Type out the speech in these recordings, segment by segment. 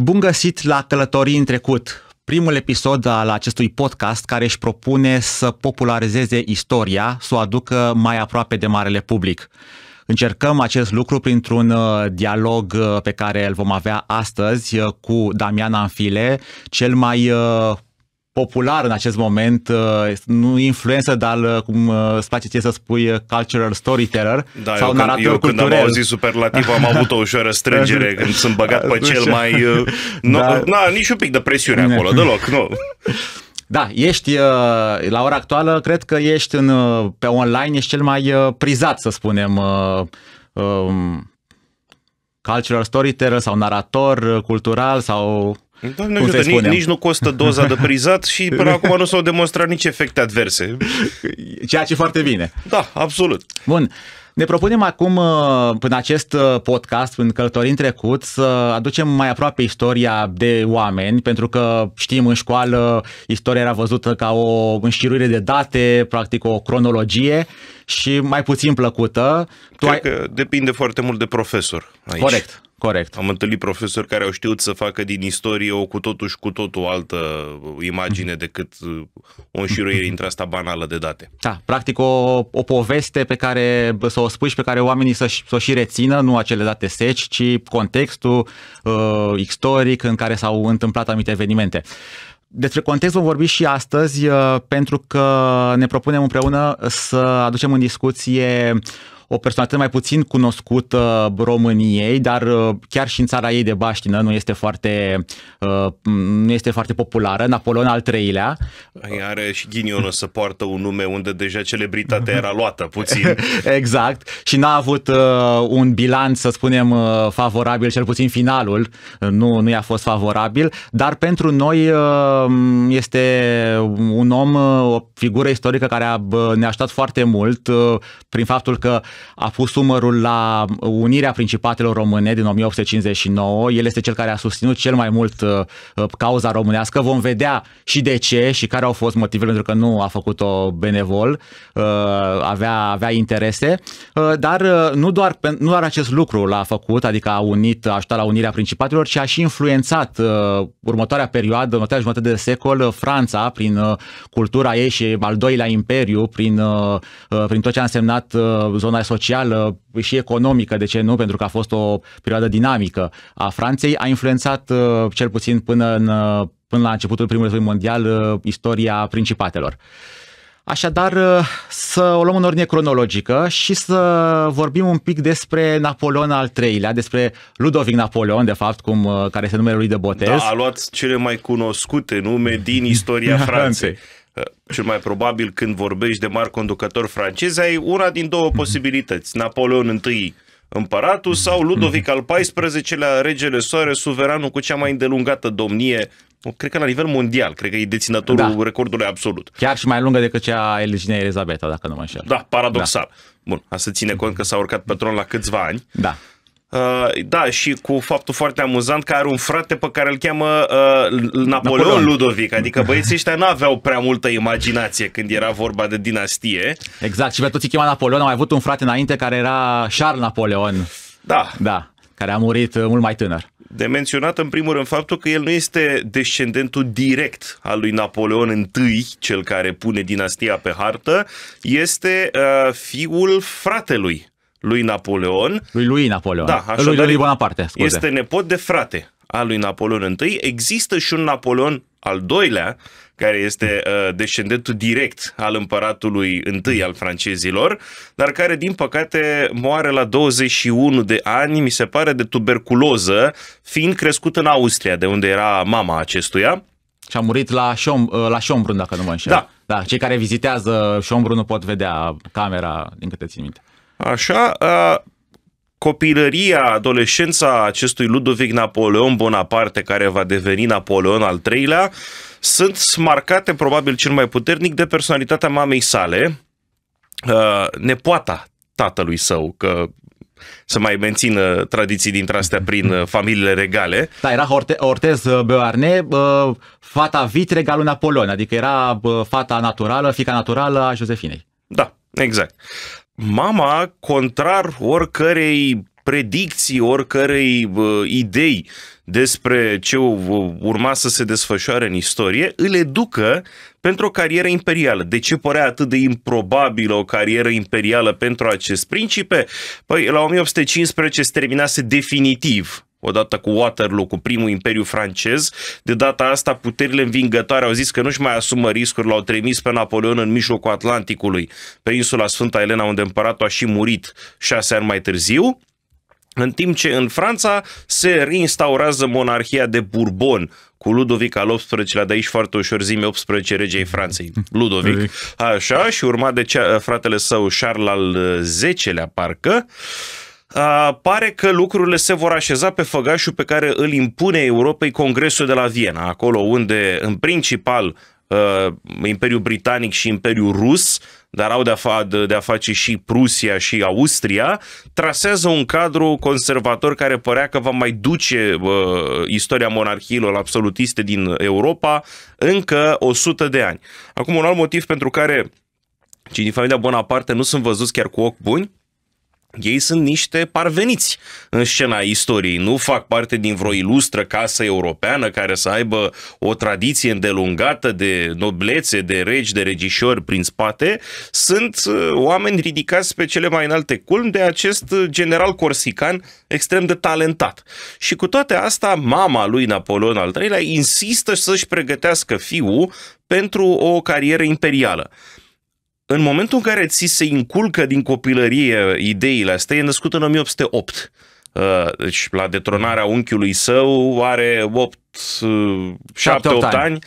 Bun găsit la Călătorii în trecut, primul episod al acestui podcast care își propune să popularizeze istoria, să o aducă mai aproape de marele public. Încercăm acest lucru printr-un uh, dialog uh, pe care îl vom avea astăzi uh, cu Damian Anfile, cel mai popular în acest moment, uh, nu influență, dar uh, cum uh, îți place ție să spui cultural storyteller da, sau eu narator eu când am auzit superlativ am avut o ușoară strângere când sunt băgat pe cel mai... Nu, da. na, nici un pic de presiune acolo, deloc, nu. Da, ești la ora actuală, cred că ești în, pe online, ești cel mai prizat, să spunem, um, cultural storyteller sau narator cultural sau Doamne, ajută, nici, nici nu costă doza de prizat și până acum nu s-au demonstrat nici efecte adverse. Ceea ce foarte bine. Da, absolut. Bun. Ne propunem acum, în uh, acest uh, podcast, în călătorii în trecut, să aducem mai aproape istoria de oameni, pentru că știm în școală, istoria era văzută ca o înșiruire de date, practic o cronologie și mai puțin plăcută. Cred tu ai... că depinde foarte mult de profesor aici. Corect. Corect. Am întâlnit profesori care au știut să facă din istorie o cu totul și cu totul altă uh, imagine mhm. decât uh, o înșiruire dintre asta banală de date. Da, practic o, o poveste pe care să o spui și pe care oamenii să, să o și rețină, nu acele date seci, ci contextul uh, istoric în care s-au întâmplat anumite evenimente. Despre context vom vorbi și astăzi, uh, pentru că ne propunem împreună să aducem în discuție o personalitate mai puțin cunoscută României, dar uh, chiar și în țara ei de baștină nu este foarte, uh, nu este foarte populară, Napoleon al III-lea. Are și ghinionul să poartă un nume unde deja celebritatea era luată puțin. exact. Și n-a avut uh, un bilanț, să spunem, favorabil, cel puțin finalul nu, nu i-a fost favorabil, dar pentru noi este un om, o figură istorică care a, ne-a ajutat foarte mult prin faptul că a pus umărul la unirea principatelor române din 1859. El este cel care a susținut cel mai mult uh, uh, cauza românească. Vom vedea și de ce și care au fost motivele pentru că nu a făcut-o benevol, uh, avea, avea interese, dar nu doar, nu doar acest lucru l-a făcut, adică a unit, a ajutat la unirea principatelor, ci a și influențat următoarea perioadă, următoarea jumătate de secol, Franța, prin cultura ei și al doilea imperiu, prin, prin tot ce a însemnat zona socială și economică, de ce nu, pentru că a fost o perioadă dinamică a Franței, a influențat uh, cel puțin până, în, uh, până la începutul primului război mondial uh, istoria principatelor. Așadar, să o luăm în ordine cronologică și să vorbim un pic despre Napoleon al III-lea, despre Ludovic Napoleon, de fapt, cum, care este numele lui de botez. Da, a luat cele mai cunoscute nume din istoria Franței. Eh, cel mai probabil când vorbești de mari conducători francezi, ai una din două posibilități. Napoleon I împăratul sau Ludovic al XIV-lea, regele soare, suveranul cu cea mai îndelungată domnie, cred că la nivel mondial, cred că e deținătorul da. recordului absolut. Chiar și mai lungă decât cea a reginei Elizabeta, dacă nu mă înșel. Da, paradoxal. Da. Bun, asta ține cont că s-a urcat pe tron la câțiva ani. Da. Uh, da, și cu faptul foarte amuzant că are un frate pe care îl cheamă uh, Napoleon, Napoleon Ludovic. Adică băieții ăștia nu aveau prea multă imaginație când era vorba de dinastie. Exact, și pe toți îi chema Napoleon. Am mai avut un frate înainte care era Charles Napoleon. Da. Da, care a murit uh, mult mai tânăr. De menționat în primul rând faptul că el nu este descendentul direct al lui Napoleon I, cel care pune dinastia pe hartă, este uh, fiul fratelui lui Napoleon. Lui lui Napoleon. Da, așa lui lui Bonaparte, scuze. Este nepot de frate al lui Napoleon I. Există și un Napoleon al doilea, care este uh, descendentul direct al împăratului întâi al francezilor, dar care din păcate moare la 21 de ani, mi se pare de tuberculoză, fiind crescut în Austria, de unde era mama acestuia. Și a murit la, Șom, uh, la Șombrun, dacă nu mă înșel. Da. da. Cei care vizitează Șombrun nu pot vedea camera, din câte țin minte. Așa, a, copilăria, adolescența acestui Ludovic Napoleon Bonaparte, care va deveni Napoleon al III-lea, sunt marcate probabil cel mai puternic de personalitatea mamei sale, nepoata tatălui său, că să mai mențină tradiții dintre astea prin familiile regale. Da, era Orte- Ortez Beauharnais, fata vitregă al lui Napoleon, adică era fata naturală, fica naturală a Josefinei. Da, exact mama, contrar oricărei predicții, oricărei uh, idei despre ce urma să se desfășoare în istorie, îl educă pentru o carieră imperială. De ce părea atât de improbabilă o carieră imperială pentru acest principe? Păi, la 1815 se terminase definitiv odată cu Waterloo, cu primul imperiu francez. De data asta, puterile învingătoare au zis că nu-și mai asumă riscuri, l-au trimis pe Napoleon în mijlocul Atlanticului, pe insula Sfânta Elena, unde împăratul a și murit șase ani mai târziu. În timp ce în Franța se reinstaurează monarhia de Bourbon, cu Ludovic al XVIII-lea, de aici foarte ușor zime 18 regei Franței, Ludovic, așa, și urmat de cea, fratele său Charles al X-lea, parcă. Uh, pare că lucrurile se vor așeza pe făgașul pe care îl impune Europei Congresul de la Viena, acolo unde, în principal, Imperiul Britanic și Imperiul Rus, dar au de-a, fa- de-a face și Prusia și Austria, trasează un cadru conservator care părea că va mai duce uh, istoria monarhiilor absolutiste din Europa încă 100 de ani. Acum, un alt motiv pentru care cei din familia Bonaparte nu sunt văzuți chiar cu ochi buni ei sunt niște parveniți în scena istoriei, nu fac parte din vreo ilustră casă europeană care să aibă o tradiție îndelungată de noblețe, de regi, de regișori prin spate, sunt uh, oameni ridicați pe cele mai înalte culmi de acest uh, general corsican extrem de talentat. Și cu toate astea, mama lui Napoleon al III-lea insistă să-și pregătească fiul pentru o carieră imperială în momentul în care ți se inculcă din copilărie ideile astea, e născut în 1808. Uh, deci la detronarea unchiului său are 8, 7, 8 ani. ani.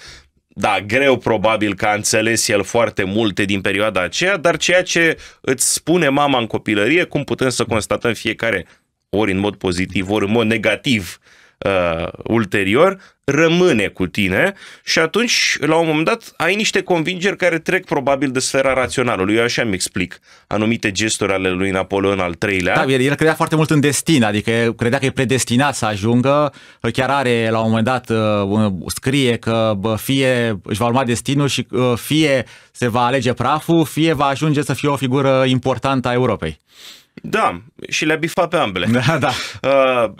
Da, greu probabil că a înțeles el foarte multe din perioada aceea, dar ceea ce îți spune mama în copilărie, cum putem să constatăm fiecare, ori în mod pozitiv, ori în mod negativ, uh, uh, ulterior, rămâne cu tine și atunci, la un moment dat, ai niște convingeri care trec probabil de sfera raționalului. Eu așa îmi explic anumite gesturi ale lui Napoleon al treilea. Da, el, el credea foarte mult în destin, adică credea că e predestinat să ajungă. Chiar are, la un moment dat, uh, scrie că fie își va urma destinul și uh, fie se va alege praful, fie va ajunge să fie o figură importantă a Europei. Da, și le-a bifat pe ambele. Da, da. Uh,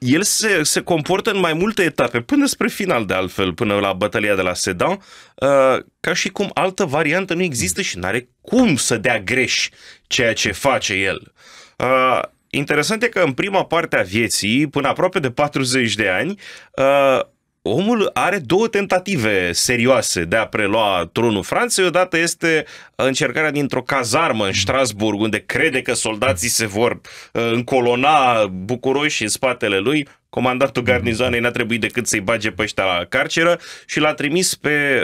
el se, se comportă în mai multe etape, până spre final de altfel, până la bătălia de la Sedan, uh, ca și cum altă variantă nu există și nu are cum să dea greș ceea ce face el. Uh, interesant e că în prima parte a vieții, până aproape de 40 de ani, uh, omul are două tentative serioase de a prelua tronul Franței. Odată este încercarea dintr-o cazarmă în Strasburg, unde crede că soldații se vor uh, încolona bucuroși în spatele lui. Comandantul garnizoanei n-a trebuit decât să-i bage pe ăștia la carceră și l-a trimis pe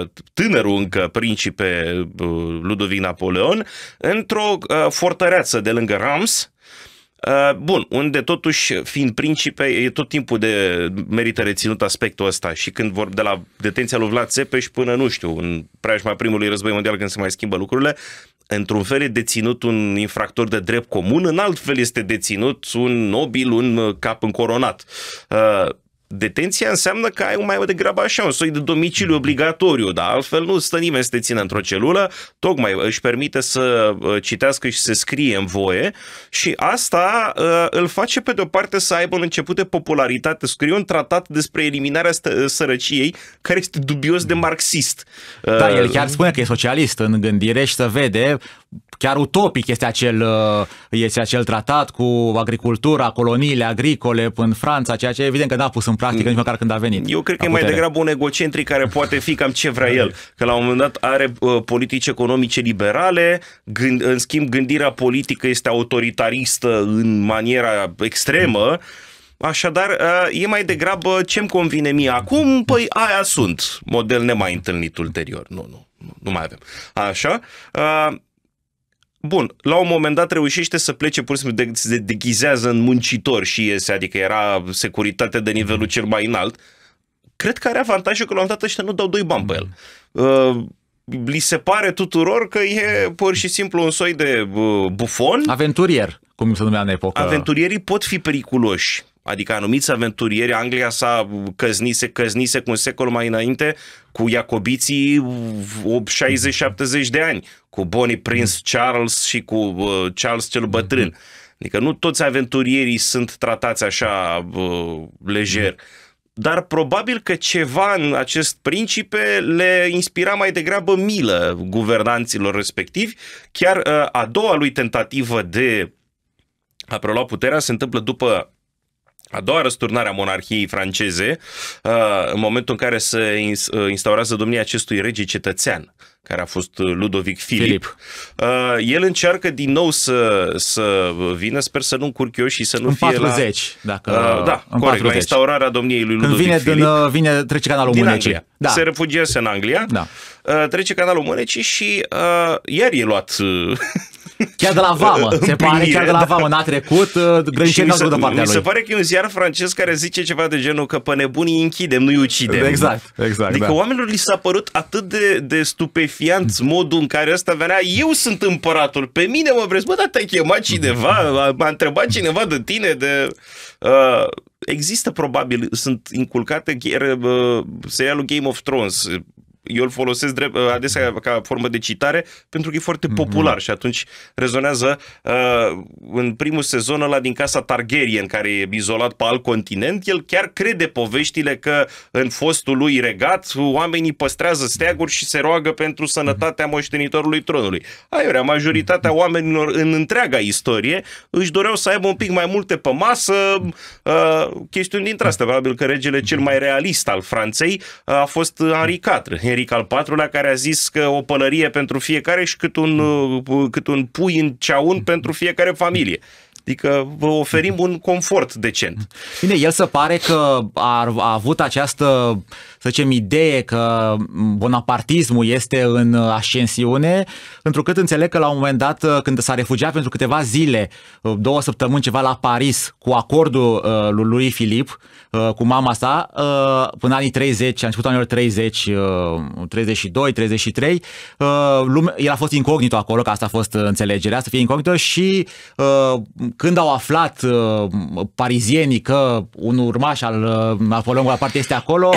uh, tânărul încă principe uh, Ludovic Napoleon într-o uh, fortăreață de lângă Rams, Uh, bun, unde totuși, fiind principe, e tot timpul de merită reținut aspectul ăsta și când vor de la detenția lui Vlad Țepeș până, nu știu, în preajma primului război mondial când se mai schimbă lucrurile, într-un fel e deținut un infractor de drept comun, în alt fel este deținut un nobil, un cap încoronat. Uh, Detenția înseamnă că ai mai degrabă așa un soi de domiciliu obligatoriu, dar altfel nu stă nimeni să te țină într-o celulă, tocmai își permite să uh, citească și să scrie în voie și asta uh, îl face pe de-o parte să aibă un început de popularitate, scrie un tratat despre eliminarea uh, sărăciei care este dubios de marxist. Da, el chiar spune că e socialist în gândire și să vede chiar utopic este acel, uh, este acel tratat cu agricultura, coloniile agricole în Franța, ceea ce evident că n-a pus în practică mm. nici măcar când a venit. Eu cred că e mai degrabă un egocentric care poate fi cam ce vrea el, că la un moment dat are uh, politici economice liberale, gând, în schimb gândirea politică este autoritaristă în maniera extremă, Așadar, uh, e mai degrabă ce-mi convine mie acum, păi aia sunt, model nemai întâlnit ulterior. Nu, nu, nu mai avem. Așa. Uh, bun, la un moment dat reușește să plece, pur și simplu, de, se deghizează în muncitor și iese, adică era securitate de nivelul cel mai înalt, cred că are avantajul că la un dat ăștia nu dau doi bani pe el. Uh, li se pare tuturor că e pur și simplu un soi de uh, bufon. Aventurier, cum se numea în epocă. Aventurierii pot fi periculoși Adică anumiți aventurieri, Anglia s-a căznise, căznise cu un secol mai înainte cu iacobiții 60-70 uh, mhm. de ani, cu Bonnie Prince mhm. Charles și cu uh, Charles cel bătrân. Mhm. Adică nu toți aventurierii sunt tratați așa uh, lejer. Dar probabil că ceva în acest principe le inspira mai degrabă milă guvernanților respectivi. Chiar uh, a doua lui tentativă de a prelua puterea se întâmplă după a doua răsturnare a monarhiei franceze, uh, în momentul în care se uh, instaurează domnia acestui rege cetățean, care a fost uh, Ludovic Filip. El încearcă din nou să, să vină, sper să nu încurc eu și să nu în fie 40, la... dacă... Da, în corect, 40. la instaurarea domniei lui Ludovic Când vine, Filip. Din, vine, trece canalul din Anglia. Da. Se refugiază în Anglia, da. trece canalul Mânecii și iar e luat Chiar de la vamă, se pare, chiar de la da. vamă, n-a trecut, grăniceni n-au trecut de partea mi se pare că e un ziar francez care zice ceva de genul că pe nebunii închidem, nu-i ucidem. Exact, exact. Adică da. oamenilor li s-a părut atât de, de stupefiant modul în care ăsta venea, eu sunt împăratul, pe mine mă vreți, bă, dar te-a chemat cineva, m-a întrebat cineva de tine, de... Uh, există probabil, sunt inculcate chiar, uh, serialul Game of Thrones, eu îl folosesc drept, adesea ca formă de citare pentru că e foarte mm-hmm. popular și atunci rezonează uh, în primul sezon la din casa Targaryen care e izolat pe alt continent, el chiar crede poveștile că în fostul lui regat oamenii păstrează steaguri și se roagă pentru sănătatea mhm. moștenitorului tronului. Aiurea, majoritatea mhm. oamenilor în întreaga istorie își doreau să aibă un pic mai multe pe masă, uh, chestiuni dintre astea. Probabil că regele cel mhm. mai realist al Franței uh, a fost Henri IV. Henric al IV-lea, care a zis că o pălărie pentru fiecare și cât un, uh, cât un pui în ceaun pentru fiecare familie. Adică vă oferim un confort decent. Bine, el se pare că a, a avut această, să zicem, idee că bonapartismul este în ascensiune, pentru că înțeleg că la un moment dat, uh, când s-a refugiat pentru câteva zile, uh, două săptămâni ceva la Paris, cu acordul lui Filip, Uh, cu mama sa uh, până anii 30, a început anilor 30, 32, 33. Lume, el a fost incognito acolo, că asta a fost înțelegerea, să fie incognito și uh, când au aflat parizienii că un urmaș al Napoleon Bonaparte este acolo,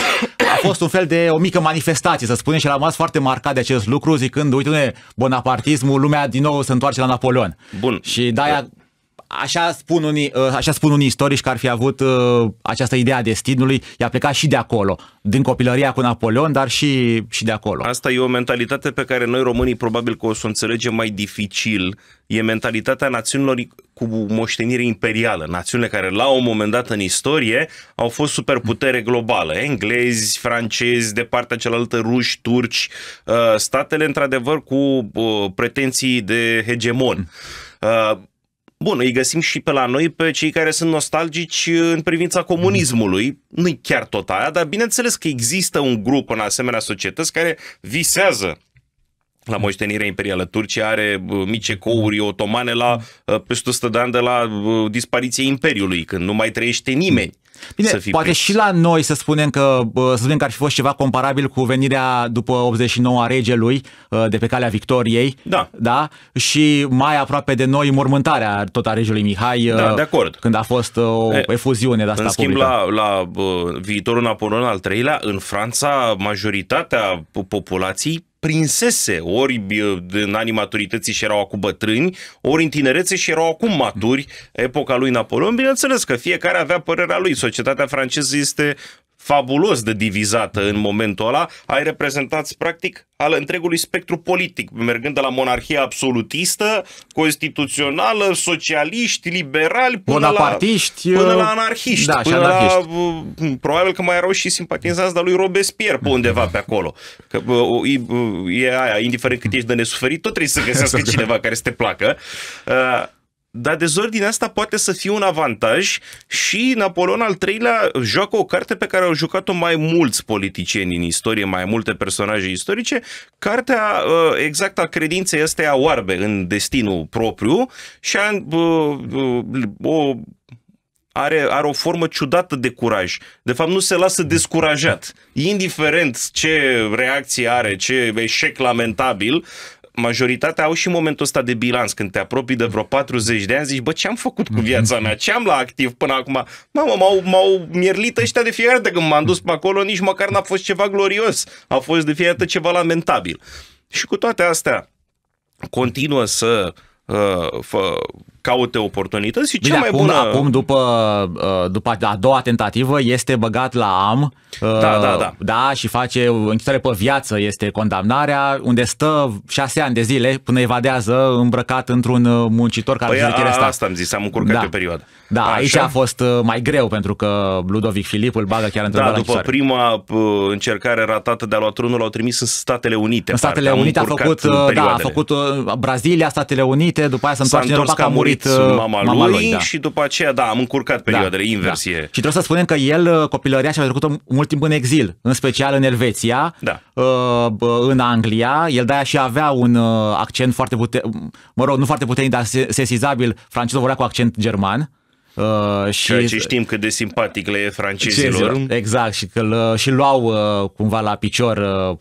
a fost un fel de o mică manifestație, să spunem, și l a rămas foarte marcat de acest lucru, zicând, uite-ne, bonapartismul, lumea din nou se întoarce la Napoleon. Bun. Și de-aia Așa spun, unii, uh, așa spun unii istorici că ar fi avut uh, această idee a destinului, i-a plecat și de acolo, din copilăria cu Napoleon, dar și, și de acolo. Asta e o mentalitate pe care noi românii probabil că o să o înțelegem mai dificil. E mentalitatea națiunilor cu moștenire imperială, națiunile care la un moment dat în istorie au fost superputere globală, englezi, francezi, de partea cealaltă ruși, turci, uh, statele într-adevăr cu pretenții de hegemon. Bun, îi găsim și pe la noi pe cei care sunt nostalgici uh, în privința comunismului. Nu-i chiar tot aia, dar bineînțeles că există un grup în asemenea societăți care visează la moștenirea imperială. Turcia are uh, mici ecouri otomane la uh, peste 100 de ani de la dispariția Imperiului, când nu mai trăiește nimeni. Bine, să fii poate prins. și la noi să spunem că să spunem că ar fi fost ceva comparabil cu venirea după 89 a regelui uh, de pe calea victoriei. Da. da? Și mai aproape de noi mormântarea tot a regelui Mihai. Da, uh, de acord. Când a fost uh, o e, efuziune de asta În schimb, publică. la, la viitorul Napoleon al III-lea, în Franța, majoritatea populației prinsese ori în anii maturității și erau acum bătrâni, ori în tinerețe și erau acum maturi, epoca lui Napoleon. Bineînțeles că fiecare avea părerea lui. Societatea franceză este fabulos de divizată în momentul ăla, ai reprezentat practic al întregului spectru politic, mergând de la monarhia absolutistă, constituțională, socialiști, liberali, până, la, da, până la anarhiști. Da, până anarhiști. La, probabil că mai erau și simpatizanți de lui Robespierre pe undeva pe acolo. Că, e, e aia, indiferent cât ești de nesuferit, tot trebuie să găsească cineva care să te placă. Uh, dar dezordinea asta poate să fie un avantaj și Napoleon al III-lea joacă o carte pe care au jucat-o mai mulți politicieni în istorie, mai multe personaje istorice, cartea uh, exact a credinței este a oarbe în destinul propriu și a, uh, uh, o are, are o formă ciudată de curaj. De fapt, nu se lasă descurajat. Indiferent ce reacție are, ce eșec lamentabil, majoritatea au și momentul ăsta de bilanț, când te apropii de vreo 40 de ani, zici, bă, ce am făcut cu viața mea? Ce am la activ până acum? Mamă, m-au, m-au mierlit ăștia de fiecare dată când m-am dus pe acolo, nici măcar n-a fost ceva glorios, a fost de fiecare dată ceva lamentabil. Și cu toate astea, continuă să uh, fă, caute oportunități și cea Bine, mai acum, bună... Acum, după, uh, după a doua tentativă, este băgat la am uh, da, da, da. Da, și face închisoare pe viață, este condamnarea, unde stă șase ani de zile până evadează îmbrăcat într-un uh, muncitor care păi a, a, asta am zis, am încurcat da. pe perioadă. Da, Așa? aici a fost mai greu pentru că Ludovic Filip îl bagă chiar într-o Da, după închisoare. prima încercare ratată de a lua trunul, l-au trimis în Statele Unite. În Statele parte, Unite a făcut, da, a făcut Brazilia, Statele Unite, după aia s-a întors în Europa, a murit murit mama, uh, mama lui, lui da. și după aceea, da, am încurcat perioadele, da, inversie. da. Și trebuie să spunem că el uh, copilăria și-a trecut mult timp în exil, în special în Elveția, da. Uh, în Anglia. El de-aia și avea un accent foarte puternic, mă rog, nu foarte puternic, dar sesizabil. Francezul vorbea cu accent german. Uh, și ce știm cât de simpatic le e francezilor. Exact, și că și luau uh, cumva la picior uh,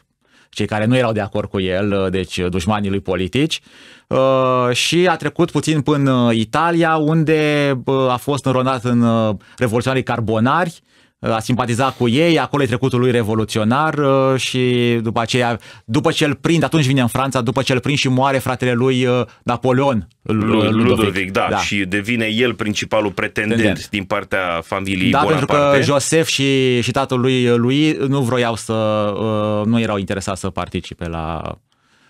cei care nu erau de acord cu el, uh, deci dușmanii lui politici. Uh, Uh, și a trecut puțin până Italia, unde uh, a fost înronat în uh, revoluționarii carbonari, a simpatizat cu ei, acolo e trecutul lui revoluționar și după aceea, după ce îl prind, atunci vine în Franța, după ce îl prind și moare fratele lui Napoleon. Ludovic, Ludovic da, da, și devine el principalul pretendent Tendent. din partea familiei Da, Bonaparte. pentru că Joseph și, și tatăl lui lui nu vroiau să, nu erau interesați să participe la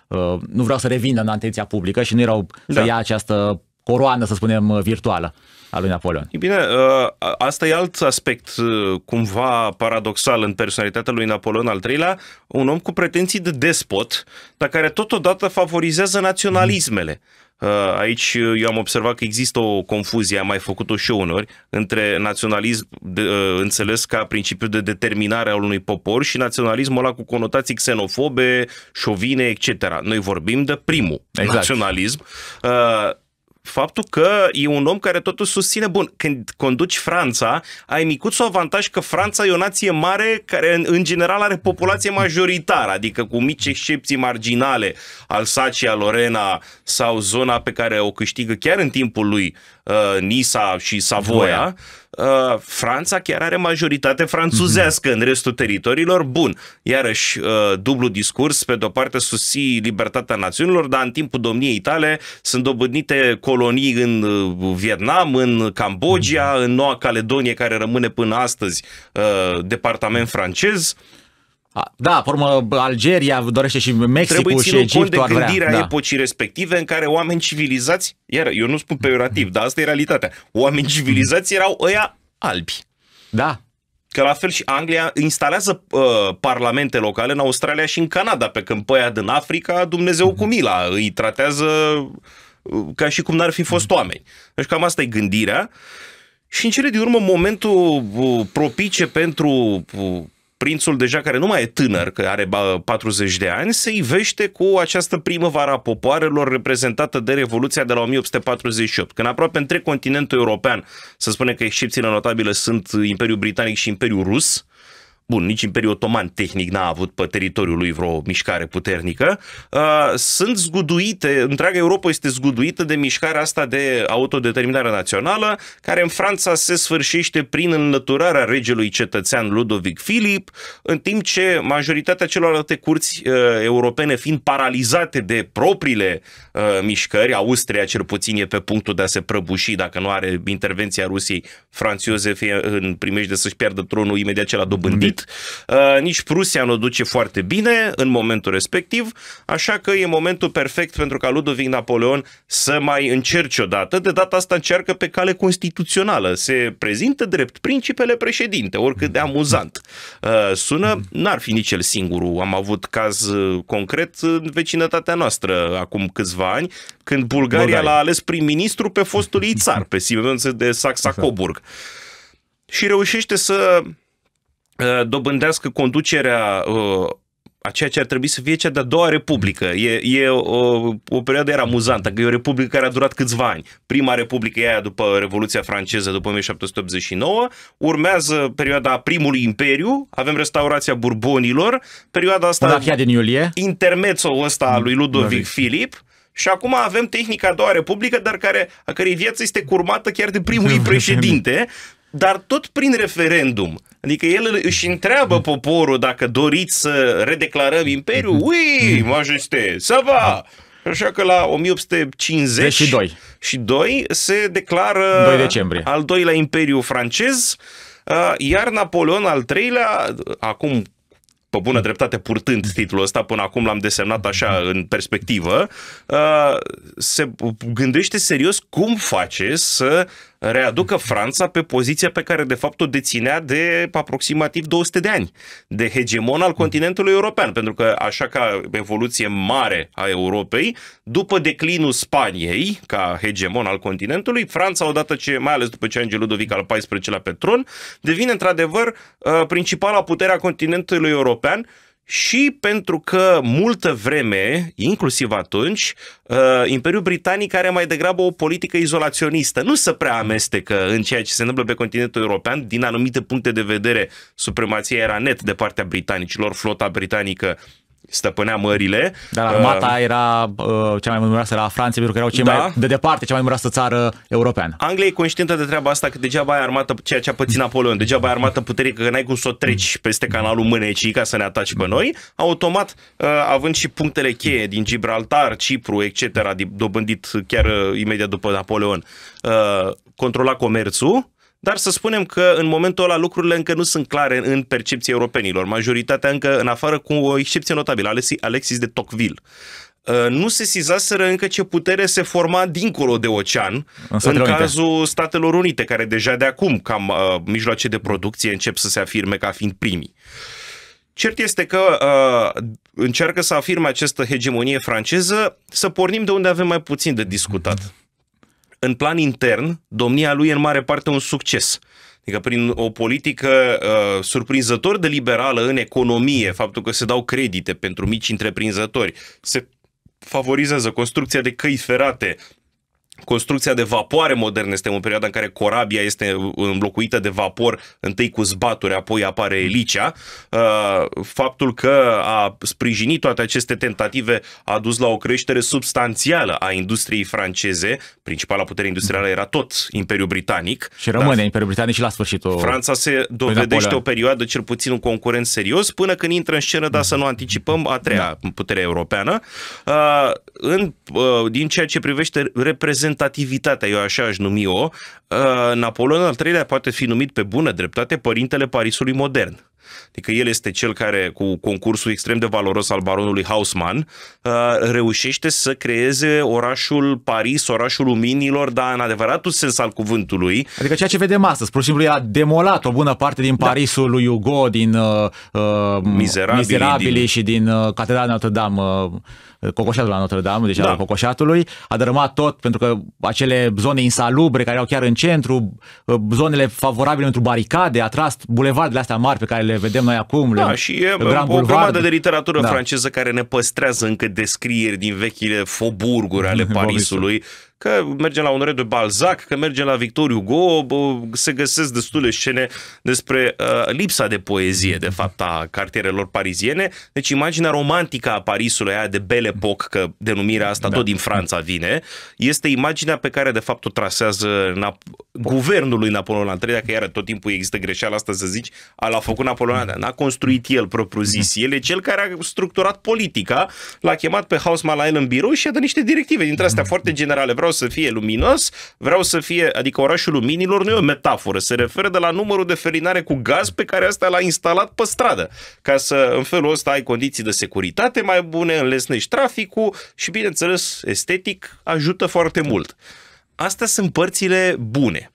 Uh, nu vreau să revină în atenția publică și nu erau da. să ia această coroană, să spunem, virtuală a lui Napoleon. E bine, uh, asta e alt aspect uh, cumva paradoxal în personalitatea lui Napoleon al III-lea, un om cu pretenții de despot, dar care totodată favorizează naționalismele. Mm. Uh, aici uh, eu am observat că există o confuzie, am mai făcut-o și eu uneori, între naționalism de, uh, înțeles ca principiu de determinare al unui popor și naționalismul ăla cu conotații xenofobe, șovine, etc. Noi vorbim de primul exact. naționalism faptul că e un om care totuși susține, bun, când conduci Franța, ai micuțul avantaj că Franța e o nație mare care în general are populație majoritară, adică cu mici excepții marginale, Alsacia, Lorena sau zona pe care o câștigă chiar în timpul lui uh, Nisa și Savoia. Voia Uh, Franța chiar are majoritate franțuzească mm-hmm. în restul teritoriilor. Bun, iarăși uh, dublu discurs, pe de-o parte susții libertatea națiunilor, dar în timpul domniei tale sunt dobândite colonii în uh, Vietnam, în Cambodgia, mm-hmm. în Noua Caledonie, care rămâne până astăzi uh, departament francez. Uh, da, formă Algeria dorește și Mexicul Trebuie și Egiptul cont de gândirea da. epocii respective în care oameni civilizați, iar eu nu spun peorativ, dar asta e realitatea, oameni mhm. civilizați erau ăia albi. Da. Că la fel și Anglia instalează uh, parlamente locale în Australia și în Canada, pe când păia din Africa, Dumnezeu mhm. cu mila, îi tratează uh, ca și cum n-ar fi fost mhm. oameni. Deci cam asta e gândirea. Și în cele din urmă, momentul uh, propice pentru uh, prințul deja care nu mai e tânăr, că are 40 de ani, se ivește cu această primăvară a popoarelor reprezentată de Revoluția de la 1848. Când aproape întreg continentul european, să spunem că excepțiile notabile sunt Imperiul Britanic și Imperiul Rus, bun, nici Imperiul Otoman tehnic n-a avut pe teritoriul lui vreo mișcare puternică, uh, sunt zguduite, întreaga Europa este zguduită de mișcarea asta de autodeterminare națională, care în Franța se sfârșește prin înlăturarea regelui cetățean Ludovic Filip, în timp ce majoritatea celorlalte curți uh, europene fiind paralizate de propriile uh, mișcări, Austria cel puțin e pe punctul de a se prăbuși dacă nu are intervenția Rusiei, Franz în primejde să-și piardă tronul imediat ce l-a dobândit mult. Uh, nici Prusia nu duce foarte bine în momentul respectiv, așa că e momentul perfect pentru ca Ludovic Napoleon să mai încerce o dată. De data asta încearcă pe cale constituțională. Se prezintă drept principele președinte, oricât de amuzant uh, sună. N-ar fi nici el singurul. Am avut caz uh, concret în vecinătatea noastră acum câțiva ani, când Bulgaria, l-a ales prim-ministru pe fostul ei țar, pe Simeon de Saxa-Coburg. Și reușește să Uh, dobândească conducerea uh, a ceea ce ar trebui să fie cea de-a doua republică. E, e o, uh, o perioadă era amuzantă, că e o republică care a durat câțiva ani. Prima republică e aia după Revoluția franceză, după 1789, urmează perioada primului imperiu, avem restaurația Burbonilor, perioada asta... Monarhia din iulie. Intermezzo ăsta al lui Ludovic Filip, și acum avem tehnica a doua republică, dar care, a cărei viață este curmată chiar de primul președinte dar tot prin referendum. Adică el își întreabă mm. poporul dacă doriți să redeclarăm imperiul. Mm-hmm. Ui, majeste, mm-hmm. să va! Așa că la 1852 deci și 2. se declară 2 decembrie. al doilea imperiu francez, iar Napoleon al treilea, acum pe bună dreptate purtând titlul ăsta, până acum l-am desemnat așa mm-hmm. în perspectivă, se gândește serios cum face să readucă Franța pe poziția pe care de fapt o deținea de aproximativ 200 de ani, de hegemon al continentului european, pentru că așa ca evoluție mare a Europei, după declinul Spaniei, ca hegemon al continentului, Franța, odată ce, mai ales după ce Angel Ludovic al XIV-lea pe tron, devine într-adevăr uh, principala putere a continentului european, și pentru că multă vreme, inclusiv atunci, uh, Imperiul Britanic are mai degrabă o politică izolaționistă. Nu se prea amestecă în ceea ce se întâmplă pe continentul european. Din anumite puncte de vedere, supremația era net de partea britanicilor, flota britanică stăpânea mările. Da, dar armata uh, era uh, cea mai numeroasă era Franței, pentru că erau cei da. mai, de departe cea mai numeroasă țară europeană. Anglia e conștientă de treaba asta că degeaba ai armată, ceea ce a pățit Napoleon, degeaba ai armată puterică, că n-ai cum să o treci peste canalul Mânecii ca să ne ataci pe noi. Automat, uh, având și punctele cheie din Gibraltar, Cipru, etc., dobândit chiar uh, imediat după Napoleon, uh, controla comerțul, dar să spunem că în momentul ăla lucrurile încă nu sunt clare în percepția europenilor. Majoritatea încă, în afară cu o excepție notabilă, Alexis de Tocqueville, uh, nu se sizaseră încă ce putere se forma dincolo de ocean în, în cazul Unite. Statelor Unite, care deja de acum, cam uh, mijloace de producție, încep să se afirme ca fiind primii. Cert este că uh, încearcă să afirme această hegemonie franceză, să pornim de unde avem mai puțin de discutat în plan intern, domnia lui e în mare parte un succes. Adică prin o politică uh, surprinzător de liberală în economie, faptul că se dau credite pentru mici întreprinzători, se favorizează construcția de căi ferate, construcția de vapoare moderne, suntem în perioada în care corabia este înlocuită de vapor, întâi cu zbaturi, apoi apare elicea. Uh, faptul că a sprijinit toate aceste tentative a dus la o creștere substanțială a industriei franceze. Principala putere industrială era tot Imperiul Britanic. Și rămâne dar Imperiul Britanic și la sfârșitul. Franța se dovedește o perioadă cel puțin un concurent serios până când intră în scenă, dar să nu anticipăm, a treia da. putere europeană. Uh, în, uh, din ceea ce privește reprezentarea reprezentativitatea, eu așa aș numi-o, uh, Napoleon al III-lea poate fi numit pe bună dreptate părintele Parisului modern. Adică el este cel care, cu concursul extrem de valoros al baronului Haussmann uh, reușește să creeze orașul Paris, orașul luminilor, dar în adevăratul sens al cuvântului. Adică ceea ce vedem astăzi, pur și simplu a demolat o bună parte din da. Parisul da. lui Hugo, din uh, uh mizerabilii, din... și din uh, Catedrala Notre Dame. Uh, cocoșatul la Notre-Dame, deci da. al cocoșatului, a dărâmat tot pentru că acele zone insalubre care erau chiar în centru, uh, zonele favorabile pentru baricade, a tras bulevardele astea mari pe care le vedem noi acum. Da, le, și e Grand o grămadă de literatură da. franceză care ne păstrează încă descrieri din vechile foburguri ale Parisului, că mergem la Onore de Balzac, că mergem la Victor Hugo, se găsesc destule scene despre uh, lipsa de poezie, de fapt, a cartierelor pariziene. Deci imaginea romantică a Parisului, aia de Belle Époque, că denumirea asta da. tot din Franța vine, este imaginea pe care, de fapt, o trasează na- guvernul lui Napoleon III, dacă iară tot timpul există greșeala asta să zici, a l-a făcut Napoleon III, n-a construit el propriu-zis, el e cel care a structurat politica, l-a chemat pe Hausmann la el în birou și a dat niște directive dintre astea mm. foarte generale vreau să fie luminos, vreau să fie, adică orașul luminilor nu e o metaforă, se referă de la numărul de felinare cu gaz pe care asta l-a instalat pe stradă, ca să în felul ăsta ai condiții de securitate mai bune, înlesnești traficul și bineînțeles estetic ajută foarte mult. Astea sunt părțile bune.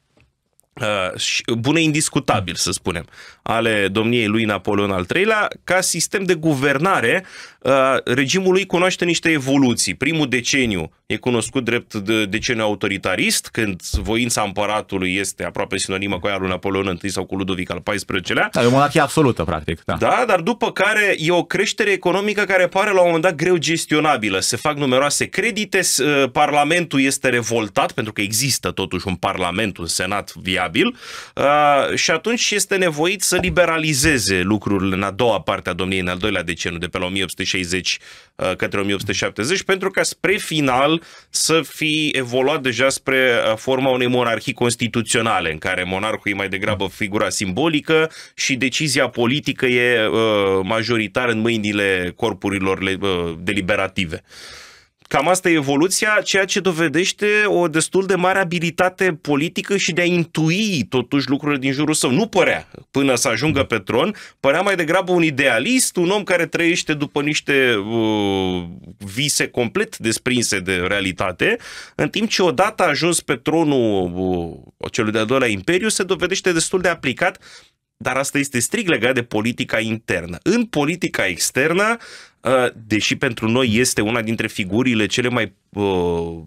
Uh, bune indiscutabil, să spunem, ale domniei lui Napoleon al III-lea, ca sistem de guvernare, uh, regimul lui cunoaște niște evoluții. Primul deceniu e cunoscut drept de deceniu autoritarist, când voința împăratului este aproape sinonimă cu aia lui Napoleon I sau cu Ludovic al XIV-lea. Da, e o monarhie absolută, practic. Da. da, dar după care e o creștere economică care pare la un moment dat greu gestionabilă. Se fac numeroase credite, uh, parlamentul este revoltat, pentru că există totuși un parlament, un senat via durabil uh, și atunci este nevoit să liberalizeze lucrurile în a doua parte a domniei, în al doilea deceniu, de pe la 1860 uh, către 1870, pentru ca spre final să fi evoluat deja spre uh, forma unei monarhii constituționale, în care monarhul e mai degrabă figura simbolică și decizia politică e majoritar în mâinile corpurilor deliberative. Cam asta e evoluția, ceea ce dovedește o destul de mare abilitate politică și de a intui totuși lucrurile din jurul său. Nu părea până să ajungă pe tron, părea mai degrabă un idealist, un om care trăiește după niște uh, vise complet desprinse de realitate, în timp ce odată a ajuns pe tronul uh, celui de-al doilea imperiu, se dovedește destul de aplicat dar asta este strict legat de politica internă. În politica externă, deși pentru noi este una dintre figurile cele mai uh,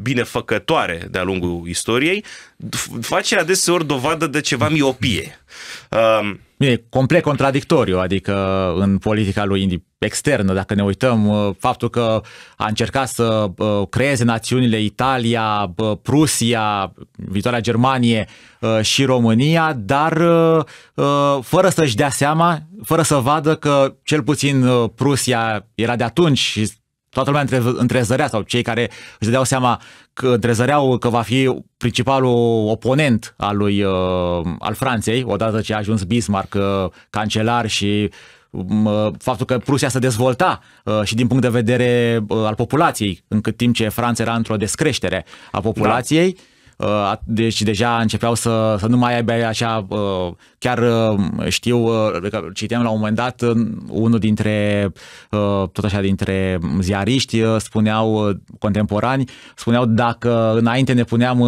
binefăcătoare de-a lungul istoriei, face adeseori dovadă de ceva miopie. Um, E complet contradictoriu, adică în politica lui externă, dacă ne uităm, uh, faptul că a încercat să uh, creeze națiunile Italia, uh, Prusia, viitoarea Germanie și România, dar fără să-și dea seama, fără să vadă că cel puțin Prusia era de atunci și toată lumea între, întrezărea sau cei care își dădeau seama că întrezăreau că va fi principalul oponent al lui uh, al Franței, odată ce a ajuns Bismarck uh, cancelar și um, uh, faptul că Prusia se dezvolta și din punct de vedere al populației, în cât timp ce Franța era într-o descreștere a populației, da. deci deja începeau să, să nu mai aibă așa Chiar uh, știu, uh, citeam la un moment dat, uh, unul dintre, tot așa, dintre ziariști spuneau, contemporani, spuneau dacă înainte ne puneam,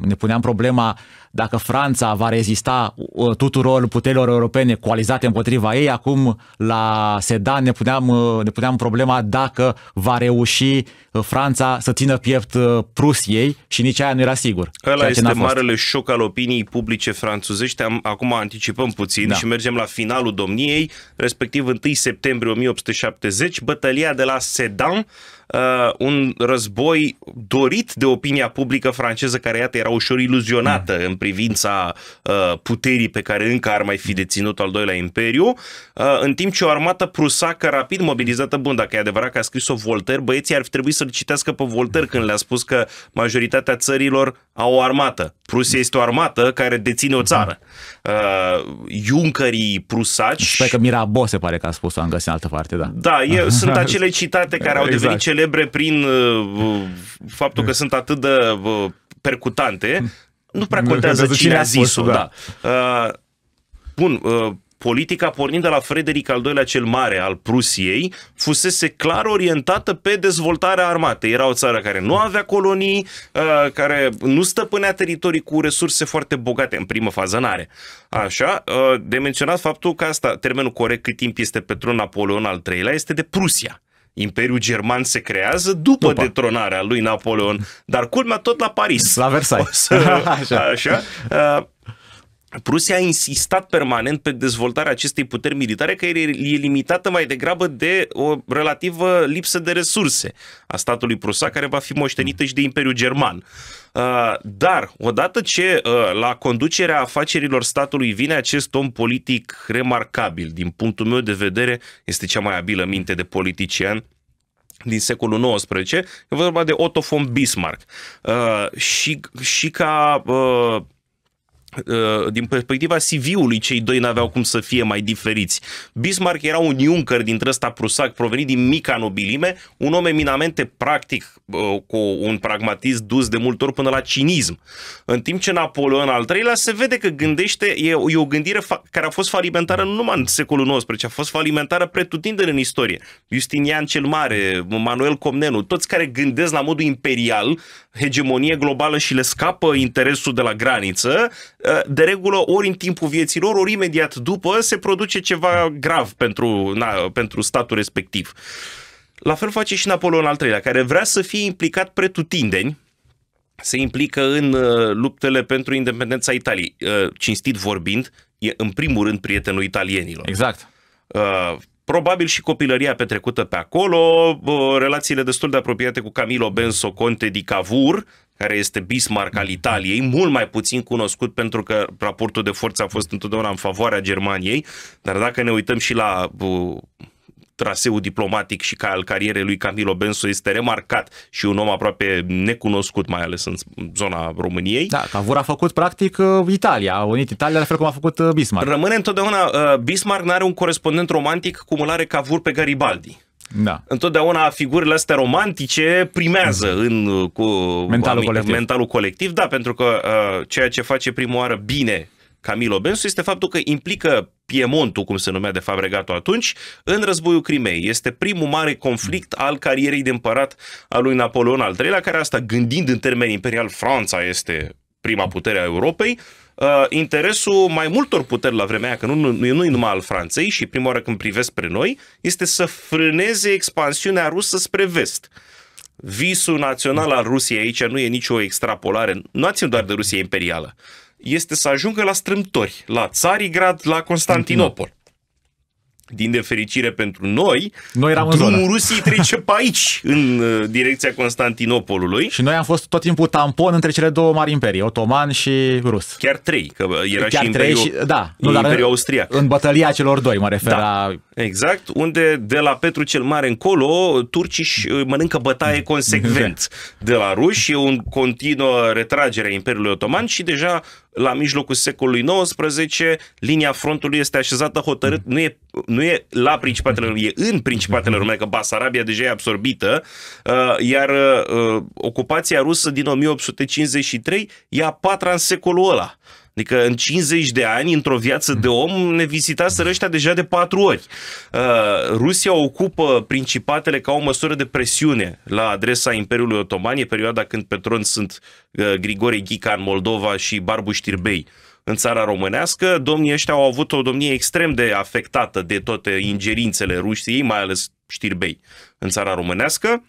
ne puneam problema dacă Franța va rezista tuturor puterilor europene coalizate împotriva ei, acum la Sedan ne puneam, ne puneam problema dacă va reuși Franța să țină piept Prusiei și nici aia nu era sigur. Ăla este marele șoc al opiniei publice franțuzești. acum anticipăm puțin da. și mergem la finalul domniei, respectiv 1 septembrie 1870, bătălia de la Sedan, uh, un război dorit de opinia publică franceză, care iată era ușor iluzionată în privința uh, puterii pe care încă ar mai fi deținut al doilea imperiu, uh, în timp ce o armată prusacă rapid mobilizată, bun, dacă e adevărat că a scris-o Voltaire, băieții ar fi trebuit să-l citească pe Voltaire când le-a spus că majoritatea țărilor au o armată. Prusia este o armată care deține o mhm. țară. Uh, Juncării prusaci... Sper că Mirabo se pare că a spus-o, am găsit în altă parte, da. Da, e, sunt acele citate care au devenit exact. cele celebre prin uh, faptul că sunt atât de uh, percutante, nu prea contează cine, cine a zis-o. Da. da. Bun, politica pornind de la Frederic al II-lea cel Mare al Prusiei fusese clar orientată pe dezvoltarea armatei. Era o țară care nu avea colonii, care nu stăpânea teritorii cu resurse foarte bogate în primă fază n-are. Așa, de menționat faptul că asta, termenul corect cât timp este pe tron Napoleon al III-lea, este de Prusia. Imperiul German se creează după, după. detronarea lui Napoleon, dar culmea tot la Paris. La Versailles. Să, așa. așa. Uh, Prusia a insistat permanent pe dezvoltarea acestei puteri militare, că e limitată mai degrabă de o relativă lipsă de resurse a statului prusa, care va fi moștenită și de Imperiul German. Uh, dar, odată ce uh, la conducerea afacerilor statului vine acest om politic remarcabil, din punctul meu de vedere, este cea mai abilă minte de politician din secolul XIX, e vorba de Otto von Bismarck. Uh, și, și ca Uh, din perspectiva CV-ului, cei doi n-aveau cum să fie mai diferiți. Bismarck era un Juncker dintre ăsta prusac, provenit din mica nobilime, un om eminamente practic, uh, cu un pragmatism dus de multe ori până la cinism. În timp ce Napoleon al III-lea se vede că gândește, e, e o gândire fa- care a fost falimentară nu numai în secolul XIX, ci a fost falimentară pretutindeni în istorie. Justinian cel Mare, Manuel Comnenu, toți care gândesc la modul imperial, hegemonie globală și le scapă interesul de la graniță, de regulă, ori în timpul vieților, ori imediat după, se produce ceva grav pentru, na, pentru statul respectiv. La fel face și Napoleon al III-lea, care vrea să fie implicat pretutindeni, se implică în uh, luptele pentru independența Italiei. Uh, cinstit vorbind, e în primul rând prietenul italienilor. Exact. Uh, probabil și copilăria petrecută pe acolo, relațiile destul de apropiate cu Camilo Benso Conte di Cavour, care este Bismarck al Italiei, mult mai puțin cunoscut pentru că raportul de forță a fost întotdeauna în favoarea Germaniei, dar dacă ne uităm și la traseul diplomatic și ca al carierei lui Camilo Benso este remarcat și un om aproape necunoscut, mai ales în zona României. Da, Cavour a făcut practic uh, Italia, a unit Italia la fel cum a făcut uh, Bismarck. Rămâne întotdeauna, uh, Bismarck nu are un corespondent romantic cum îl are Cavour pe Garibaldi. Da. Întotdeauna figurile astea romantice primează mm-hmm. în cu mentalul, am, colectiv. mentalul colectiv, da, pentru că uh, ceea ce face prima oară bine Camilo Bensu este faptul că implică Piemontul, cum se numea de fapt regatul atunci, în războiul Crimei. Este primul mare conflict al carierei de împărat al lui Napoleon al III-lea, care asta, gândind în termeni imperial, Franța este prima putere a Europei, uh, interesul mai multor puteri la vremea aia, că nu, nu, nu e numai al Franței și prima oară când privesc spre noi, este să frâneze expansiunea rusă spre vest. Visul național al Rusiei aici nu e nicio extrapolare, nu a doar de Rusia imperială. Uh, este să ajungă la strâmtori, la Țarigrad, la Constantinopol din nefericire pentru noi, noi eram drumul Rusiei trece pe aici, în uh, direcția Constantinopolului. Și noi am fost tot timpul tampon între cele două mari imperii, otoman și rus. Chiar trei, că uh, era Chiar și imperiul, și, da, nu, imperiul austriac. În bătălia celor doi, mă refer da, la... Exact, unde de la Petru cel Mare încolo, turcii uh, mănâncă bătaie consecvent de la ruși, e un continuă retragere a Imperiului Otoman și deja la mijlocul secolului XIX linia frontului este așezată hotărât, nu e, nu e e la Principatele Române, e în Principatele Române, că Basarabia deja e absorbită, uh, iar uh, ocupația rusă din 1853 e a patra în secolul ăla. Adică în 50 de ani, într-o viață de om, ne vizita ăștia deja de patru ori. Uh, Rusia ocupă principatele ca o măsură de presiune la adresa Imperiului Otoman, e perioada când pe tron sunt uh, Grigore Ghica în Moldova și Barbu Știrbei în țara românească, domnii ăștia au avut o domnie extrem de afectată de toate ingerințele Rusiei, mai ales știrbei în țara românească.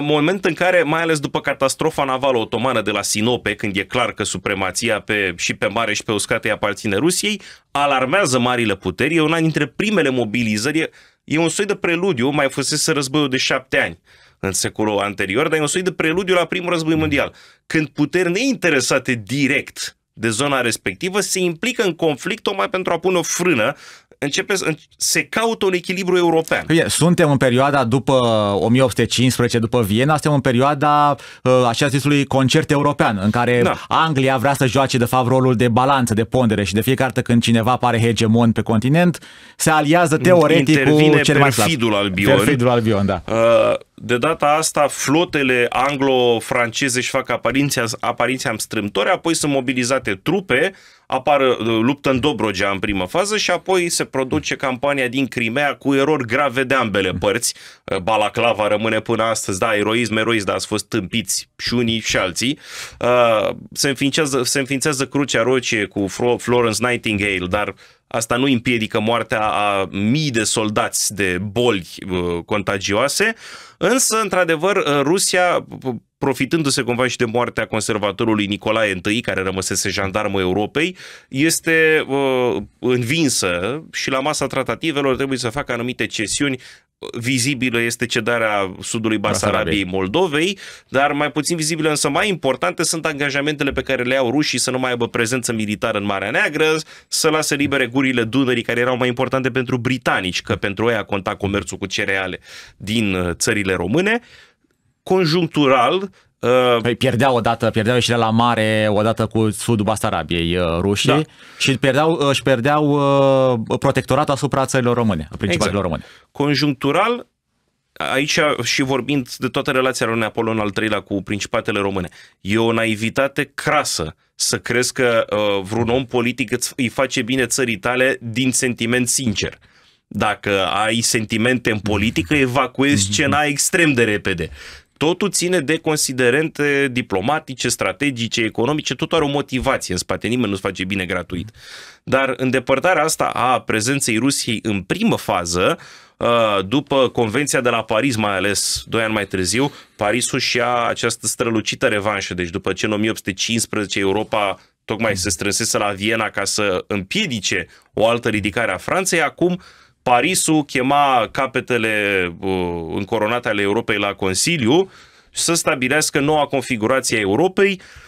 Moment în care, mai ales după catastrofa navală otomană de la Sinope, când e clar că supremația pe, și pe mare și pe uscate aparține Rusiei, alarmează marile puteri. E una dintre primele mobilizări, e, e un soi de preludiu, mai fusese războiul de șapte ani în secolul anterior, dar e un soi de preludiu la primul război mondial, când puteri neinteresate direct de zona respectivă se implică în conflict tocmai pentru a pune o frână începe să, se caută un echilibru european. Suntem în perioada după 1815, după Viena, suntem în perioada ă, așa zisului concert european, în care da. Anglia vrea să joace de fapt rolul de balanță, de pondere și de fiecare dată când cineva pare hegemon pe continent, se aliază teoretic Intervine cu cel mai slab. Albion. Perfidul Albion, da. Uh, de data asta flotele anglo-franceze își fac apariția, apariția în strâmtori, apoi sunt mobilizate trupe, apar uh, luptă în Dobrogea în primă fază și apoi se produce campania din Crimea cu erori grave de ambele părți. Uh, Balaclava rămâne până astăzi, da, eroism, eroism, dar ați fost tâmpiți și unii și alții. Uh, se înființează, se înființează Crucea Rocie cu Florence Nightingale, dar uh, Asta nu împiedică moartea a mii de soldați de boli uh, contagioase, însă, într-adevăr, Rusia uh, profitându-se cumva și de moartea conservatorului Nicolae I, care rămăsese jandarmul Europei, este uh, învinsă și la masa tratativelor trebuie să facă anumite cesiuni vizibilă este cedarea sudului Basarabiei Moldovei, dar mai puțin vizibilă, însă mai importante sunt angajamentele pe care le au rușii să nu mai aibă prezență militară în Marea Neagră, să lase libere gurile Dunării, care erau mai importante pentru britanici, că pentru ei a conta comerțul cu cereale din uh, țările române. Conjunctural, Uh, păi pierdeau odată, pierdeau ieșirea la mare odată cu sudul Basarabiei uh, rușii da. și pierdeau, uh, și pierdeau uh, protectoratul asupra țărilor române, principalilor exact. române. Conjunctural, aici și vorbind de toată relația lui Napoleon al III-lea cu principatele române, e o naivitate crasă să crezi că vreun om politic îi face bine țării tale din sentiment sincer dacă ai sentimente în politică, evacuezi mhm. scena extrem de repede. Totul ține de considerente diplomatice, strategice, economice, tot are o motivație în spate, nimeni nu-ți face bine gratuit. Dar îndepărtarea asta a prezenței Rusiei în primă fază, uh, după Convenția de la Paris, mai ales doi ani mai târziu, Parisul și-a această strălucită revanșă. Deci după ce în 1815 Europa tocmai se strânsese la Viena ca să împiedice o altă ridicare a Franței, acum uh, Parisul chema capetele uh, încoronate ale Europei la Consiliu să stabilească noua configurație a Europei, uh,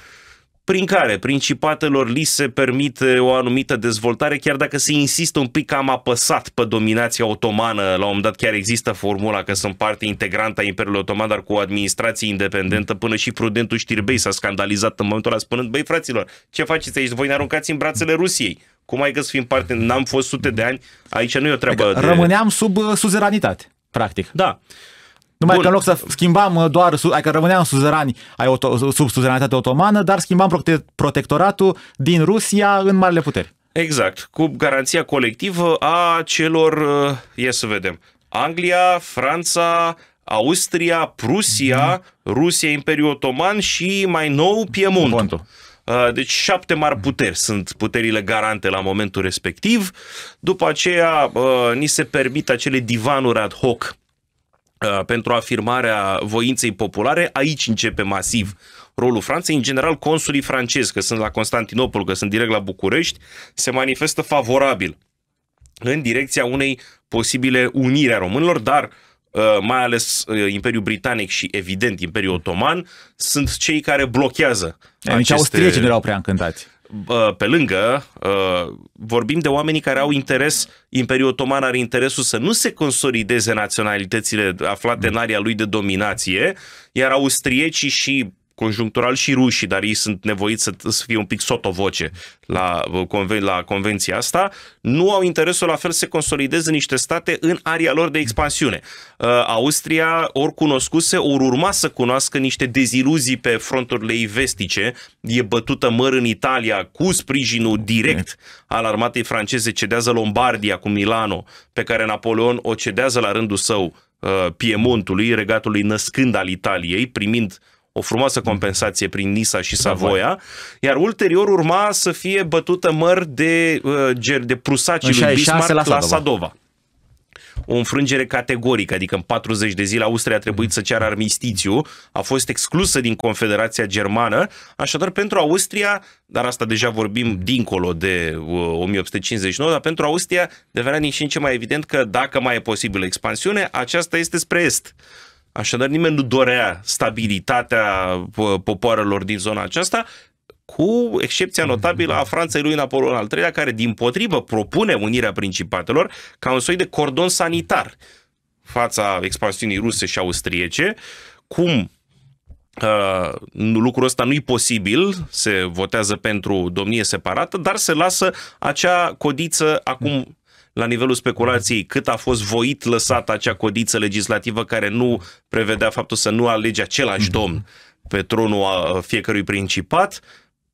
prin care principatelor li se permite o anumită dezvoltare, chiar dacă se insistă un pic am apăsat pe dominația otomană. La un moment dat chiar există formula că sunt parte integrantă a Imperiului Otoman, dar cu o administrație independentă, până și prudentul Știrbei s-a scandalizat în momentul ăla spunând, băi fraților, ce faceți aici? Voi ne aruncați în brațele Rusiei. Cum ai că să fim parte? N-am fost sute de ani, aici nu e o treabă adică de... Rămâneam sub uh, suzeranitate, practic. Da. Numai Bun. că în loc să schimbam uh, doar, ai că rămâneam suzerani ai auto, uh, sub suzeranitate otomană, dar schimbam prote- protectoratul din Rusia în marile puteri. Exact, cu garanția colectivă a celor, uh, ia să vedem, Anglia, Franța, Austria, Prusia, mhm. Rusia, Imperiul Otoman și mai nou Piemont. Pontul. Deci șapte mari mhm. puteri sunt puterile garante la momentul respectiv. După aceea ni se permit acele divanuri ad hoc Uh, pentru afirmarea voinței populare, aici începe masiv rolul Franței. În general, consulii francezi, că sunt la Constantinopol, că sunt direct la București, se manifestă favorabil în direcția unei posibile unire a românilor, dar uh, mai ales uh, Imperiul Britanic și, evident, Imperiul Otoman, sunt cei care blochează. Nici aceste... austriecii nu erau prea încântați pe lângă, ă, vorbim de oamenii care au interes, Imperiul Otoman are interesul să nu se consolideze naționalitățile aflate în area lui de dominație, iar austriecii și conjunctural și rușii, dar ei sunt nevoiți să, să fie un pic sotovoce la, uh, conven, la convenția asta, nu au interesul la fel să se consolideze niște state în area lor de expansiune. Uh, Austria ori cunoscuse, ori urma să cunoască niște deziluzii pe fronturile ei vestice, e bătută măr în Italia cu sprijinul direct al armatei franceze, cedează Lombardia cu Milano, pe care Napoleon o cedează la rândul său uh, Piemontului, regatului născând al Italiei, primind o frumoasă mm. compensație prin Nisa și da, Savoia, Savoia. iar ulterior urma să fie bătută măr de, uh, de prusacii lui Bismarck la, la Sadova o înfrângere categorică, adică în 40 de zile Austria a trebuit mm. să ceară armistițiu, a fost exclusă din Confederația Germană, așadar pentru Austria, dar asta deja vorbim dincolo de 1859, uh, dar pentru Austria devenea din ce în ce mai evident că dacă mai e posibilă expansiune, aceasta este spre est. Așadar, nimeni nu dorea stabilitatea popoarelor din zona aceasta, cu excepția notabilă a Franței lui Napoleon al III-lea, care din potrivă propune unirea principatelor ca un soi de cordon sanitar fața expansiunii ruse și austriece, cum Uh, lucrul ăsta nu e posibil, se votează pentru domnie separată, dar se lasă acea codiță acum la nivelul speculației cât a fost voit lăsată acea codiță legislativă care nu prevedea faptul să nu alege același domn pe tronul fiecărui principat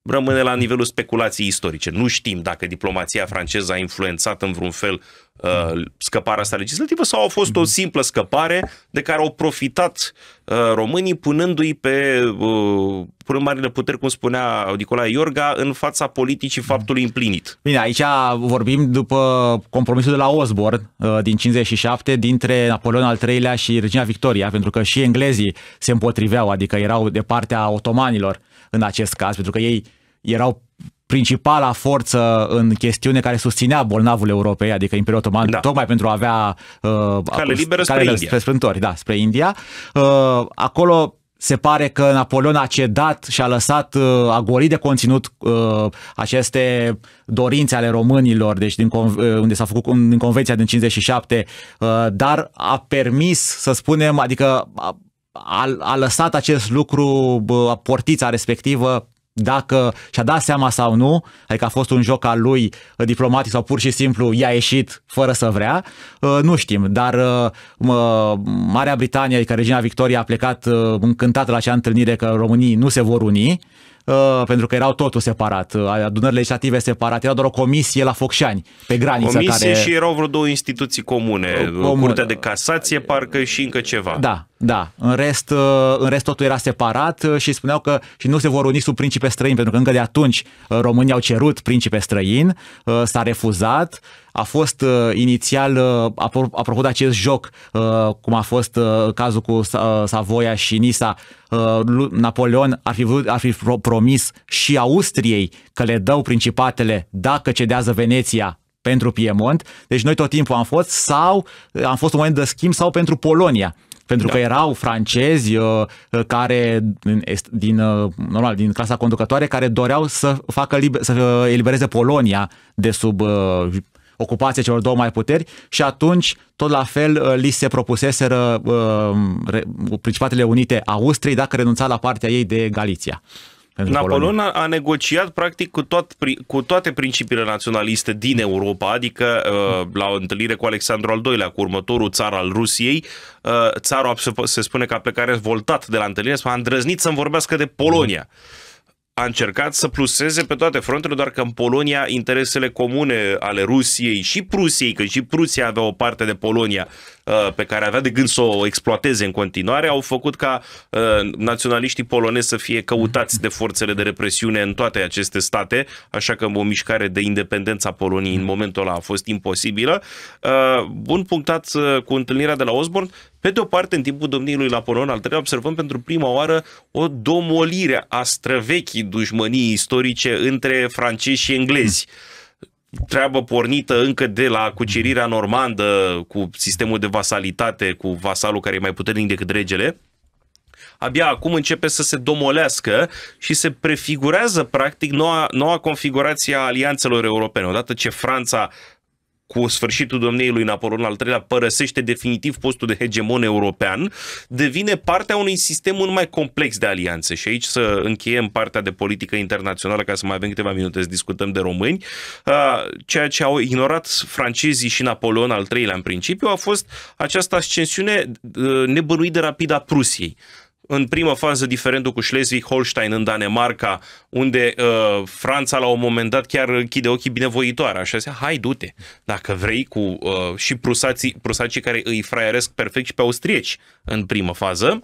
rămâne la nivelul speculației istorice. Nu știm dacă diplomația franceză a influențat în vreun fel uh, scăparea asta legislativă sau a fost o mm-hmm. simplă scăpare de care au profitat uh, românii punându-i pe uh, punând marile puteri, cum spunea Nicolae Iorga, în fața politicii mm. faptului împlinit. Bine, aici vorbim după compromisul de la Osborne uh, din 57 dintre Napoleon al III-lea și Regina Victoria, pentru că și englezii se împotriveau, adică erau de partea otomanilor în acest caz, pentru că ei erau principala forță în chestiune care susținea bolnavul Europei, adică Imperiul Otoman, da. tocmai pentru a avea uh, cale liberă spre, cale India. spre India. da, spre India. Uh, acolo se pare că Napoleon a cedat și a lăsat, uh, a golit de conținut uh, aceste dorințe ale românilor, deci din, uh, unde s-a făcut un, din Convenția din 57, dar a permis, să spunem, adică a, a, lăsat acest lucru, portița respectivă, dacă și-a dat seama sau nu, adică a fost un joc al lui diplomatic sau pur și simplu i-a ieșit fără să vrea, uh, nu știm, dar uh, Marea Britanie, adică regina Victoria a plecat uh, încântată la acea întâlnire că românii nu se vor uni, pentru că erau totul separat, adunări legislative separate, era doar o comisie la Focșani, pe graniță. Comisie care... și erau vreo două instituții comune, Comun... Curtea de Casație parcă și încă ceva. Da, da, în rest, uh, în rest totul era separat uh, și spuneau că și nu se vor uni sub principe străin pentru că încă de atunci uh, românii au cerut principe străin, s-a refuzat, a fost inițial, apropo de acest joc, cum a fost cazul cu Savoia și Nisa, Napoleon ar fi, vrut, ar fi promis și Austriei că le dau principatele dacă cedează Veneția pentru Piemont, deci noi tot timpul am fost sau am fost un moment de schimb sau pentru Polonia. Pentru da. că erau francezi uh, uh, care, din, uh, normal, din clasa conducătoare, care doreau să facă liber, să elibereze Polonia de sub ocupația celor două mai puteri și atunci tot la fel li se propuseseră uh, Principatele Unite Austriei dacă renunța la partea ei de Galiția. Napoleon Polonia. a negociat practic cu, tot, cu toate principiile naționaliste din Europa, adică uh, la o întâlnire cu Alexandru al II-lea, cu următorul țar al Rusiei, uh, țarul se spune că a plecat revoltat de la întâlnire, a îndrăznit să-mi vorbească de Polonia. Mm a încercat să pluseze pe toate frontele, doar că în Polonia interesele comune ale Rusiei și Prusiei, că și Prusia avea o parte de Polonia uh, pe care avea de gând să o exploateze în continuare, au făcut ca uh, naționaliștii polonezi să fie căutați de forțele de represiune în toate aceste state, așa că o mișcare de independență a Poloniei în momentul ăla a fost imposibilă. Uh, bun punctat cu întâlnirea de la Osborne, pe de o parte, în timpul domniei lui Napoleon al III, observăm pentru prima oară o domolire a străvechii dușmăniei istorice între francezi și englezi. Treabă pornită încă de la cucerirea normandă cu sistemul de vasalitate, cu vasalul care e mai puternic decât regele, abia acum începe să se domolească și se prefigurează practic noua, noua configurație a alianțelor europene. Odată ce Franța cu sfârșitul domniei lui Napoleon al III-lea, părăsește definitiv postul de hegemon european, devine partea unui sistem mult mai complex de alianțe. Și aici să încheiem partea de politică internațională, ca să mai avem câteva minute să discutăm de români. Ceea ce au ignorat francezii și Napoleon al III-lea în principiu a fost această ascensiune nebănuit de rapidă a Prusiei în prima fază diferendul cu Schleswig-Holstein în Danemarca, unde uh, Franța la un moment dat chiar închide ochii binevoitoare, așa zice, hai du-te, dacă vrei, cu uh, și prusații, prusații care îi fraieresc perfect și pe austrieci în prima fază.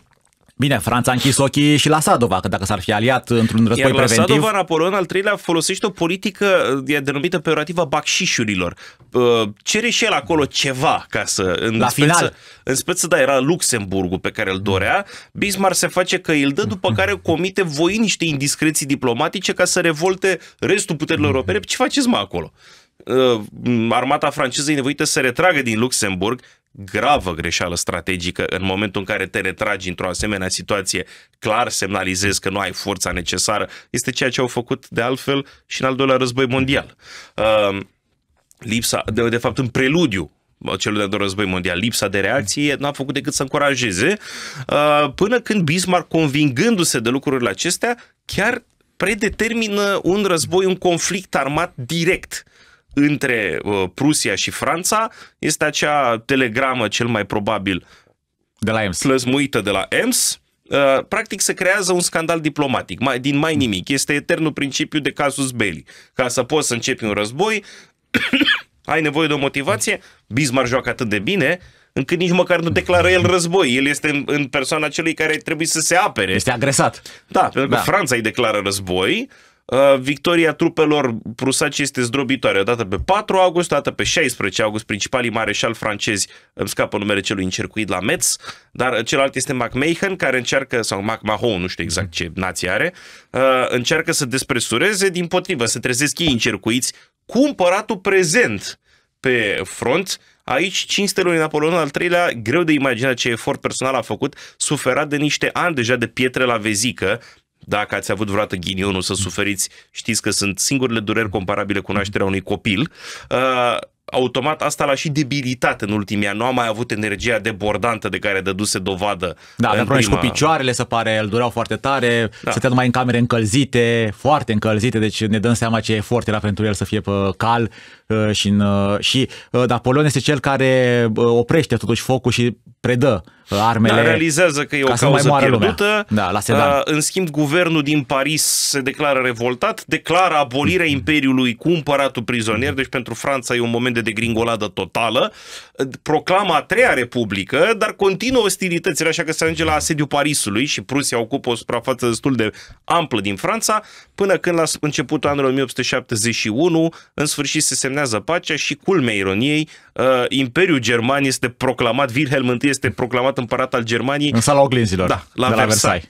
Bine, Franța a închis ochii și la Sadova, că dacă s-ar fi aliat într-un război Iar la preventiv... Sadova, Napoleon al III-lea folosește o politică e denumită peorativă bacșișurilor. Uh, cere și el acolo ceva ca să... În la speță, final. În speță, da, era Luxemburgul pe care îl dorea. Bismarck se face că îl dă, după care comite voi niște indiscreții diplomatice ca să revolte restul puterilor mhm. europene. Ce faceți, mă, acolo? Uh, armata franceză e nevoită să retragă din Luxemburg, gravă greșeală strategică în momentul în care te retragi într-o asemenea situație, clar semnalizezi că nu ai forța necesară, este ceea ce au făcut de altfel și în al doilea război mondial. Ehm, lipsa, de, de fapt în preludiu celui de-al doilea război mondial, lipsa de reacție n-a făcut decât să încurajeze ehm, până când Bismarck, convingându-se de lucrurile acestea, chiar predetermină un război, un conflict armat direct între uh, Prusia și Franța este acea telegramă cel mai probabil de la EMS. slăzmuită de la EMS, uh, practic se creează un scandal diplomatic, din mai nimic. Este eternul principiu de casus belli. Ca să poți să începi un război, ai nevoie de o motivație, Bismarck joacă atât de bine, încât nici măcar nu declară el război. El este în, în persoana celui care trebuie să se apere. Este agresat. Da, pentru că da. Franța îi declară război, Uh, victoria trupelor prusace este zdrobitoare. Odată pe 4 august, odată pe 16 august, principalii mareșal francezi îmi scapă numele celui încercuit la Metz, dar celălalt este MacMahon, care încearcă, sau MacMahon, nu știu exact ce nație are, uh, încearcă să despresureze, din potrivă, să trezesc ei încercuiți cu împăratul prezent pe front, Aici, cinstele lui Napoleon al III-lea, greu de imaginat ce efort personal a făcut, suferat de niște ani deja de pietre la vezică, dacă ați avut vreodată ghinionul să suferiți, știți că sunt singurele dureri comparabile cu nașterea unui copil. Uh, automat asta l-a și debilitat în ultimii ani. Nu a mai avut energia debordantă de care dăduse dovadă. Da, avea probleme prima... și cu picioarele, se pare, îl dureau foarte tare, da. stătea mai în camere încălzite, foarte încălzite, deci ne dăm seama ce efort era pentru el să fie pe cal uh, și, uh, și Napoleon uh, este cel care oprește totuși focul și predă uh, armele. Dar realizează că e o ca cauză pierdută. Da, la sedan. Uh, în schimb, guvernul din Paris se declară revoltat, declară abolirea Imperiului cu împăratul prizonier, deci pentru Franța e un moment de degringoladă totală, uh, proclamă a treia republică, dar continuă ostilitățile, așa că se ajunge la asediu Parisului și Prusia ocupă o suprafață destul de amplă din Franța, până când la începutul anului 1871, în sfârșit se semnează pacea și, culmea ironiei, Imperiul German este proclamat Wilhelm I este proclamat împărat al Germaniei. În sala oglinzilor, da, la, de Versailles. la Versailles.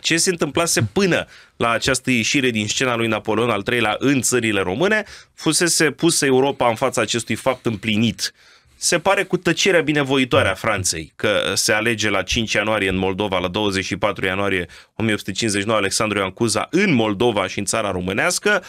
Ce se întâmplase până la această ieșire din scena lui Napoleon al III-lea în țările române, fusese pusă Europa în fața acestui fapt împlinit. Se pare cu tăcerea binevoitoare a Franței că se alege la 5 ianuarie în Moldova, la 24 ianuarie 1859 Alexandru Ioan Cuza în Moldova și în țara românească,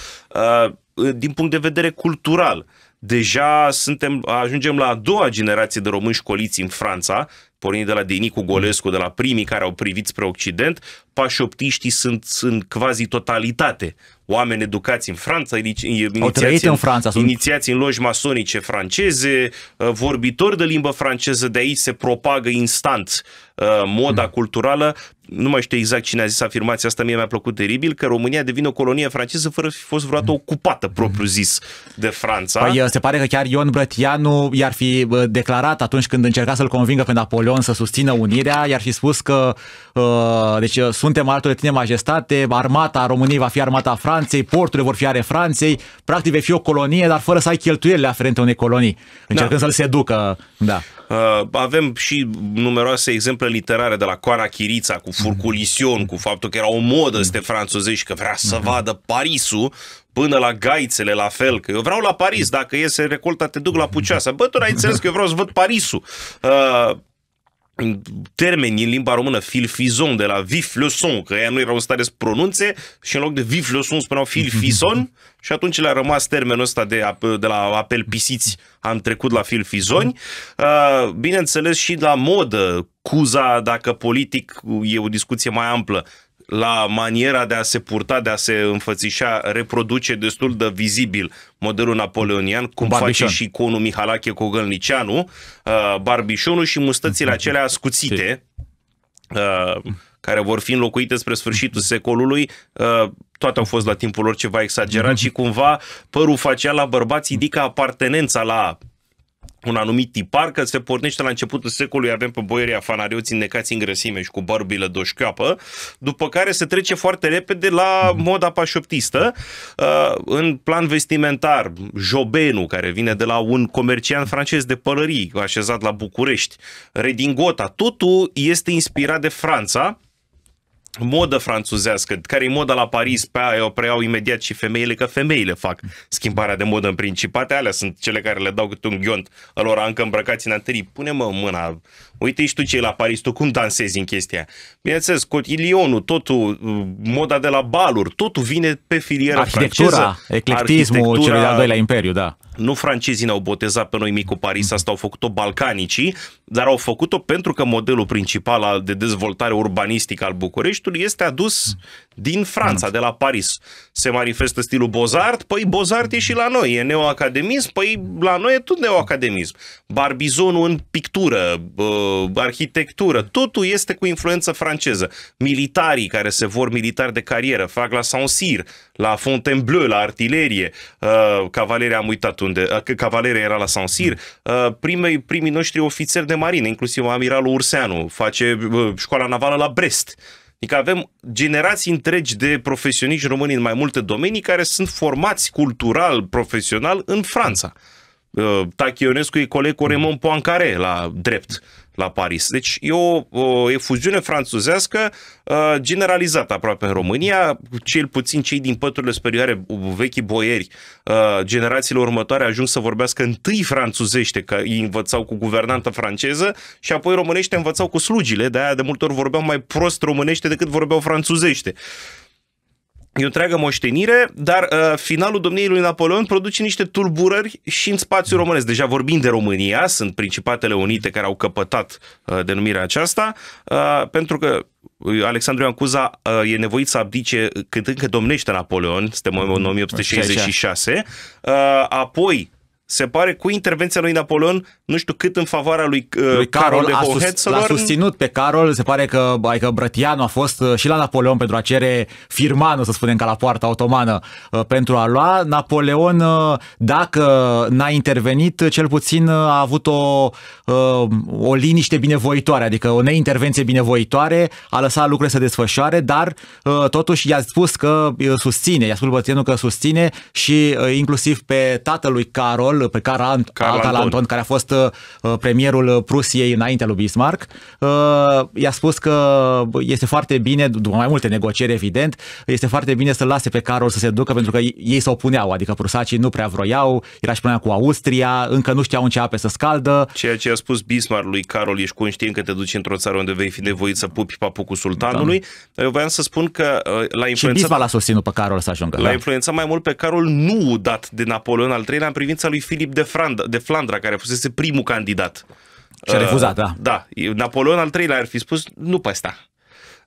uh, din punct de vedere cultural deja suntem, ajungem la a doua generație de români școliți în Franța, pornind de la Denicu Golescu, de la primii care au privit spre Occident, pașoptiștii sunt în quasi totalitate oameni educați în Franța, inițiați în, în Franța, inițiați în loji masonice franceze, uh, vorbitori de limbă franceză, de aici se propagă instant uh, moda mm. culturală. Nu mai știu exact cine a zis afirmația asta, mie mi-a plăcut teribil, că România devine o colonie franceză fără fi fost vreodată mm. ocupată, propriu zis, de Franța. Păi, uh, se pare că chiar Ion Brătianu i-ar fi declarat atunci când încerca să-l convingă pe Napoleon să susțină unirea, i-ar fi spus că uh, deci, suntem alături de tine, majestate, armata României va fi armata Franței, Franței, porturile vor fi ale Franței, practic vei fi o colonie, dar fără să ai cheltuielile aferente unei colonii, încercând da. să-l seducă. Da. Uh, avem și numeroase exemple literare de la Coana Chirița cu Furculision, mm. cu faptul că era o modă mm. să te franțuzești, că vrea să mm. vadă Parisul, până la gaițele la fel, că eu vreau la Paris, dacă iese recolta te duc la Puceasa. Bă, tu ai înțeles că eu vreau să văd Parisul. Uh, termeni în limba română, filfizon, de la son, că ea nu erau în stare să pronunțe și în loc de vif son spuneau filfison și atunci le-a rămas termenul ăsta de, de la apel pisiți, am trecut la fizoni. Mm. Uh, bineînțeles și la modă, cuza, dacă politic, e o discuție mai amplă la maniera de a se purta, de a se înfățișa, reproduce destul de vizibil modelul napoleonian, cum Barbișon. face și iconul Mihalache Cogălnicianu, uh, barbișonul și mustățile mm-hmm. acelea ascuțite, uh, care vor fi înlocuite spre sfârșitul mm-hmm. secolului, uh, toate au fost la timpul lor ceva exagerat mm-hmm. și cumva părul facial la bărbați indică apartenența la un anumit tipar, că se pornește la începutul secolului, avem pe boierii afanarioți înnecați în grăsime și cu bărbile doșcioapă, după care se trece foarte repede la moda pașoptistă, uh, în plan vestimentar, Jobenu, care vine de la un comerciant francez de pălării, așezat la București, Redingota, totul este inspirat de Franța, modă franțuzească, care e moda la Paris, pe aia o preiau imediat și femeile, că femeile fac schimbarea de modă în principate, alea sunt cele care le dau câte un ghiont lor încă îmbrăcați în anterii, pune-mă mâna, uite și tu ce la Paris, tu cum dansezi în chestia Bineînțeles, cotilionul, totul, moda de la baluri, totul vine pe filiera Arhitectura, franceză. eclectismul arhitectura, celui de-al doilea imperiu, da nu francezii ne-au botezat pe noi micul Paris, asta au făcut-o balcanicii, dar au făcut-o pentru că modelul principal de dezvoltare urbanistică al Bucureștiului este adus din Franța, de la Paris, se manifestă stilul Bozart, păi Bozart e și la noi, e neoacademism, păi la noi e tot neoacademism. Barbizonul în pictură, uh, arhitectură, totul este cu influență franceză. Militarii care se vor militari de carieră fac la Saint-Cyr, la Fontainebleau, la artilerie, uh, cavaleria am uitat unde, uh, cavaleria era la Saint-Cyr, primii, primii noștri ofițeri de marină, inclusiv amiralul Urseanu, face școala navală la Brest Adică avem generații întregi de profesioniști români în mai multe domenii care sunt formați cultural, profesional în Franța. Uh, Tachionescu e coleg cu Raymond Poincaré la drept la Paris. Deci e o, o efuziune franțuzească uh, generalizată aproape în România, cel puțin cei din păturile superioare, vechi boieri, uh, generațiile următoare ajung să vorbească întâi franțuzește, că îi învățau cu guvernanta franceză și apoi românește învățau cu slugile, de aia de multe ori vorbeau mai prost românește decât vorbeau franțuzește. E o întreagă moștenire, dar uh, finalul domniei lui Napoleon produce niște tulburări și în spațiul românesc. Deja vorbim de România, sunt Principatele Unite care au căpătat uh, denumirea aceasta, uh, pentru că uh, Alexandru Ioan Cuza uh, e nevoit să abdice cât încă domnește Napoleon, suntem în 1866, mm-hmm. uh, apoi se pare, cu intervenția lui Napoleon, nu știu cât în favoarea lui, uh, lui Carol, Carol de Hohenzollern. L-a susținut pe Carol, se pare că adică Brătianu a fost uh, și la Napoleon pentru a cere firmană, să spunem, ca la poarta otomană, uh, pentru a lua. Napoleon, uh, dacă n-a intervenit, uh, cel puțin uh, a avut o, uh, o liniște binevoitoare, adică o neintervenție binevoitoare, a lăsat lucrurile să desfășoare, dar uh, totuși i-a spus că susține, i-a spus Brătianu că susține și uh, inclusiv pe tatălui Carol, Kohl, pe Karl Ant- Carl Anton. Anton, care a fost uh, uh, premierul uh, Prusiei înaintea lui Bismarck. I-a spus că este foarte bine, după mai multe negocieri evident, este foarte bine să lase pe Carol să se ducă pentru că ei se opuneau, adică prusacii nu prea vroiau, era și până cu Austria, încă nu știau în ce ape să scaldă. Ceea ce a spus Bismarck lui Carol, ești conștient că te duci într-o țară unde vei fi nevoit să pupi papucul sultanului. Da. Eu voiam să spun că la influența... Și Bismarck l-a susținut pe Carol să ajungă. La da? influența mai mult pe Carol nu dat de Napoleon al III-lea în privința lui Filip de, Franda, de Flandra, care fusese primul candidat. Și a refuzat, uh, da. Da. Napoleon al treilea ar fi spus, nu pe asta.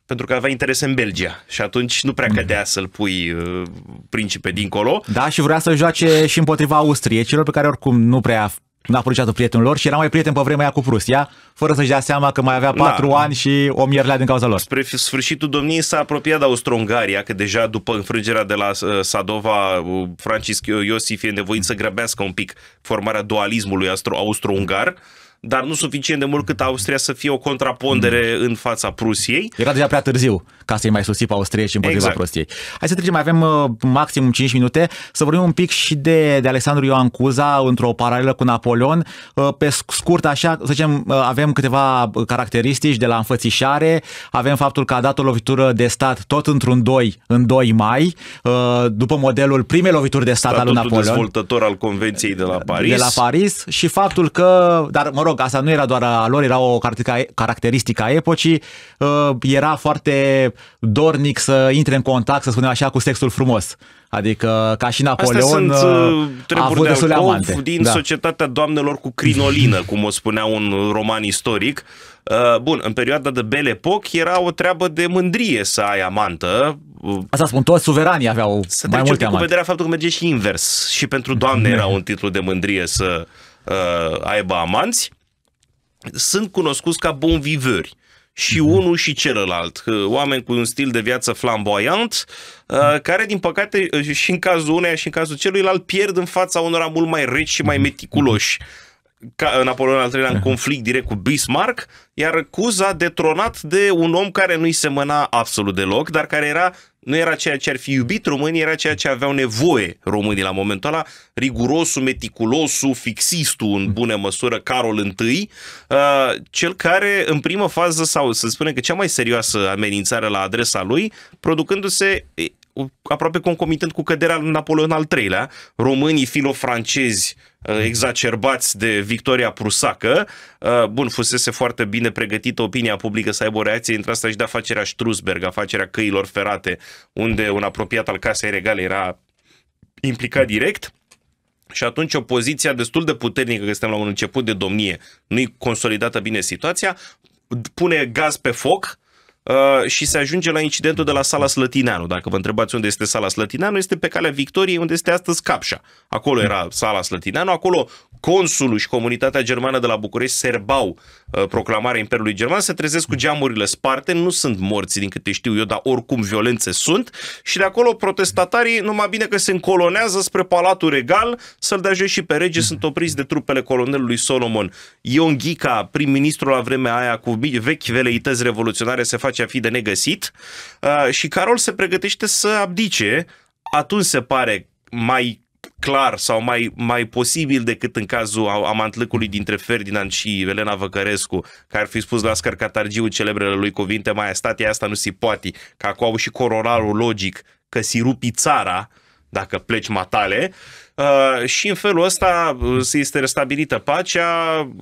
Pentru că avea interes în Belgia și atunci nu prea mm. cădea să-l pui uh, principe dincolo. Da, și vrea să joace și împotriva austriecilor, pe care oricum nu prea n-a apreciat prietenul lor și era mai prieten pe vremea aia cu Prusia, fără să-și dea seama că mai avea da. patru da. ani și o mierlea din cauza lor. Spre sfârșitul domniei s-a apropiat de Austro-Ungaria, că deja după înfrângerea de la uh, Sadova, uh, Francis Iosif e nevoit să grăbească un pic formarea dualismului austro-ungar. austro ungar austro dar nu suficient de mult cât Austria să fie o contrapondere mm. în fața Prusiei. Era deja prea târziu ca să-i mai susții pe și împotriva exact. Prusiei. Hai să trecem, mai avem uh, maxim 5 minute, să vorbim un pic și de, de Alexandru Ioan Cuza într-o paralelă cu Napoleon. Uh, pe scurt, așa, să zicem, uh, avem câteva caracteristici de la înfățișare, avem faptul că a dat o lovitură de stat tot într-un 2, în 2 mai, după modelul primei lovituri de stat Statutul al lui Napoleon. dezvoltător al Convenției de la Paris. De la Paris și faptul că, dar mă rog, rog, asta nu era doar a lor, era o caracteristică a epocii. Uh, era foarte dornic să intre în contact, să spunem așa, cu sexul frumos. Adică, ca și Napoleon, Astea sunt, uh, uh, a avut de de amante. din da. societatea doamnelor cu crinolină, cum o spunea un roman istoric. Bun, în perioada de Belle Époque era o treabă de mândrie să ai amantă, Asta spun, toți suveranii aveau să mai multe amante. Să cu vederea faptul că merge și invers. Și pentru doamne era un titlu de mândrie să uh, aibă amanți sunt cunoscuți ca bon viveuri. și mhm. unul și celălalt, oameni cu un stil de viață flamboyant, uh, mhm. care, din păcate, uh, și în cazul uneia și în cazul celuilalt, pierd în fața unora mult mai reci și mai mhm. meticuloși. Ca uh, Napoleon al III-lea în conflict direct cu Bismarck, iar Cuza detronat de un om care nu-i semăna absolut deloc, dar care era nu era ceea ce ar fi iubit românii, era ceea ce aveau nevoie românii la momentul ăla, rigurosul, meticulosul, fixistul în bună măsură, Carol I, uh, cel care în primă fază, sau să spunem că cea mai serioasă amenințare la adresa lui, producându-se aproape concomitent cu căderea lui Napoleon al III-lea, românii filofrancezi uh, exacerbați de victoria prusacă. Uh, bun, fusese foarte bine pregătită opinia publică să aibă o reacție între asta și de afacerea Strusberg, afacerea căilor ferate, unde un apropiat al casei regale era implicat direct. Și atunci o poziție destul de puternică, că suntem la un început de domnie, nu-i consolidată bine situația, pune gaz pe foc Uh, și se ajunge la incidentul de la Sala Slătineanu. Dacă vă întrebați unde este Sala Slătineanu, este pe calea Victoriei, unde este astăzi Capșa. Acolo era Sala Slătineanu, acolo consulul și comunitatea germană de la București serbau uh, proclamarea Imperiului German, se trezesc cu geamurile sparte, nu sunt morți din câte știu eu, dar oricum violențe sunt și de acolo protestatarii numai bine că se încolonează spre Palatul Regal să-l dea și pe rege, sunt opriți de trupele colonelului Solomon. Ion Ghica, prim-ministru la vremea aia cu vechi veleități revoluționare, se face ce ar fi de negăsit uh, și Carol se pregătește să abdice, atunci se pare mai clar sau mai, mai posibil decât în cazul amantlăcului dintre Ferdinand și Elena Văcărescu, care ar fi spus la Ascar Catargiu celebrele lui cuvinte, mai a stat asta nu se poate, că acum au și cororalul logic, că rupi țara, uh, dacă pleci matale, uh, și în felul ăsta uh, se este restabilită pacea,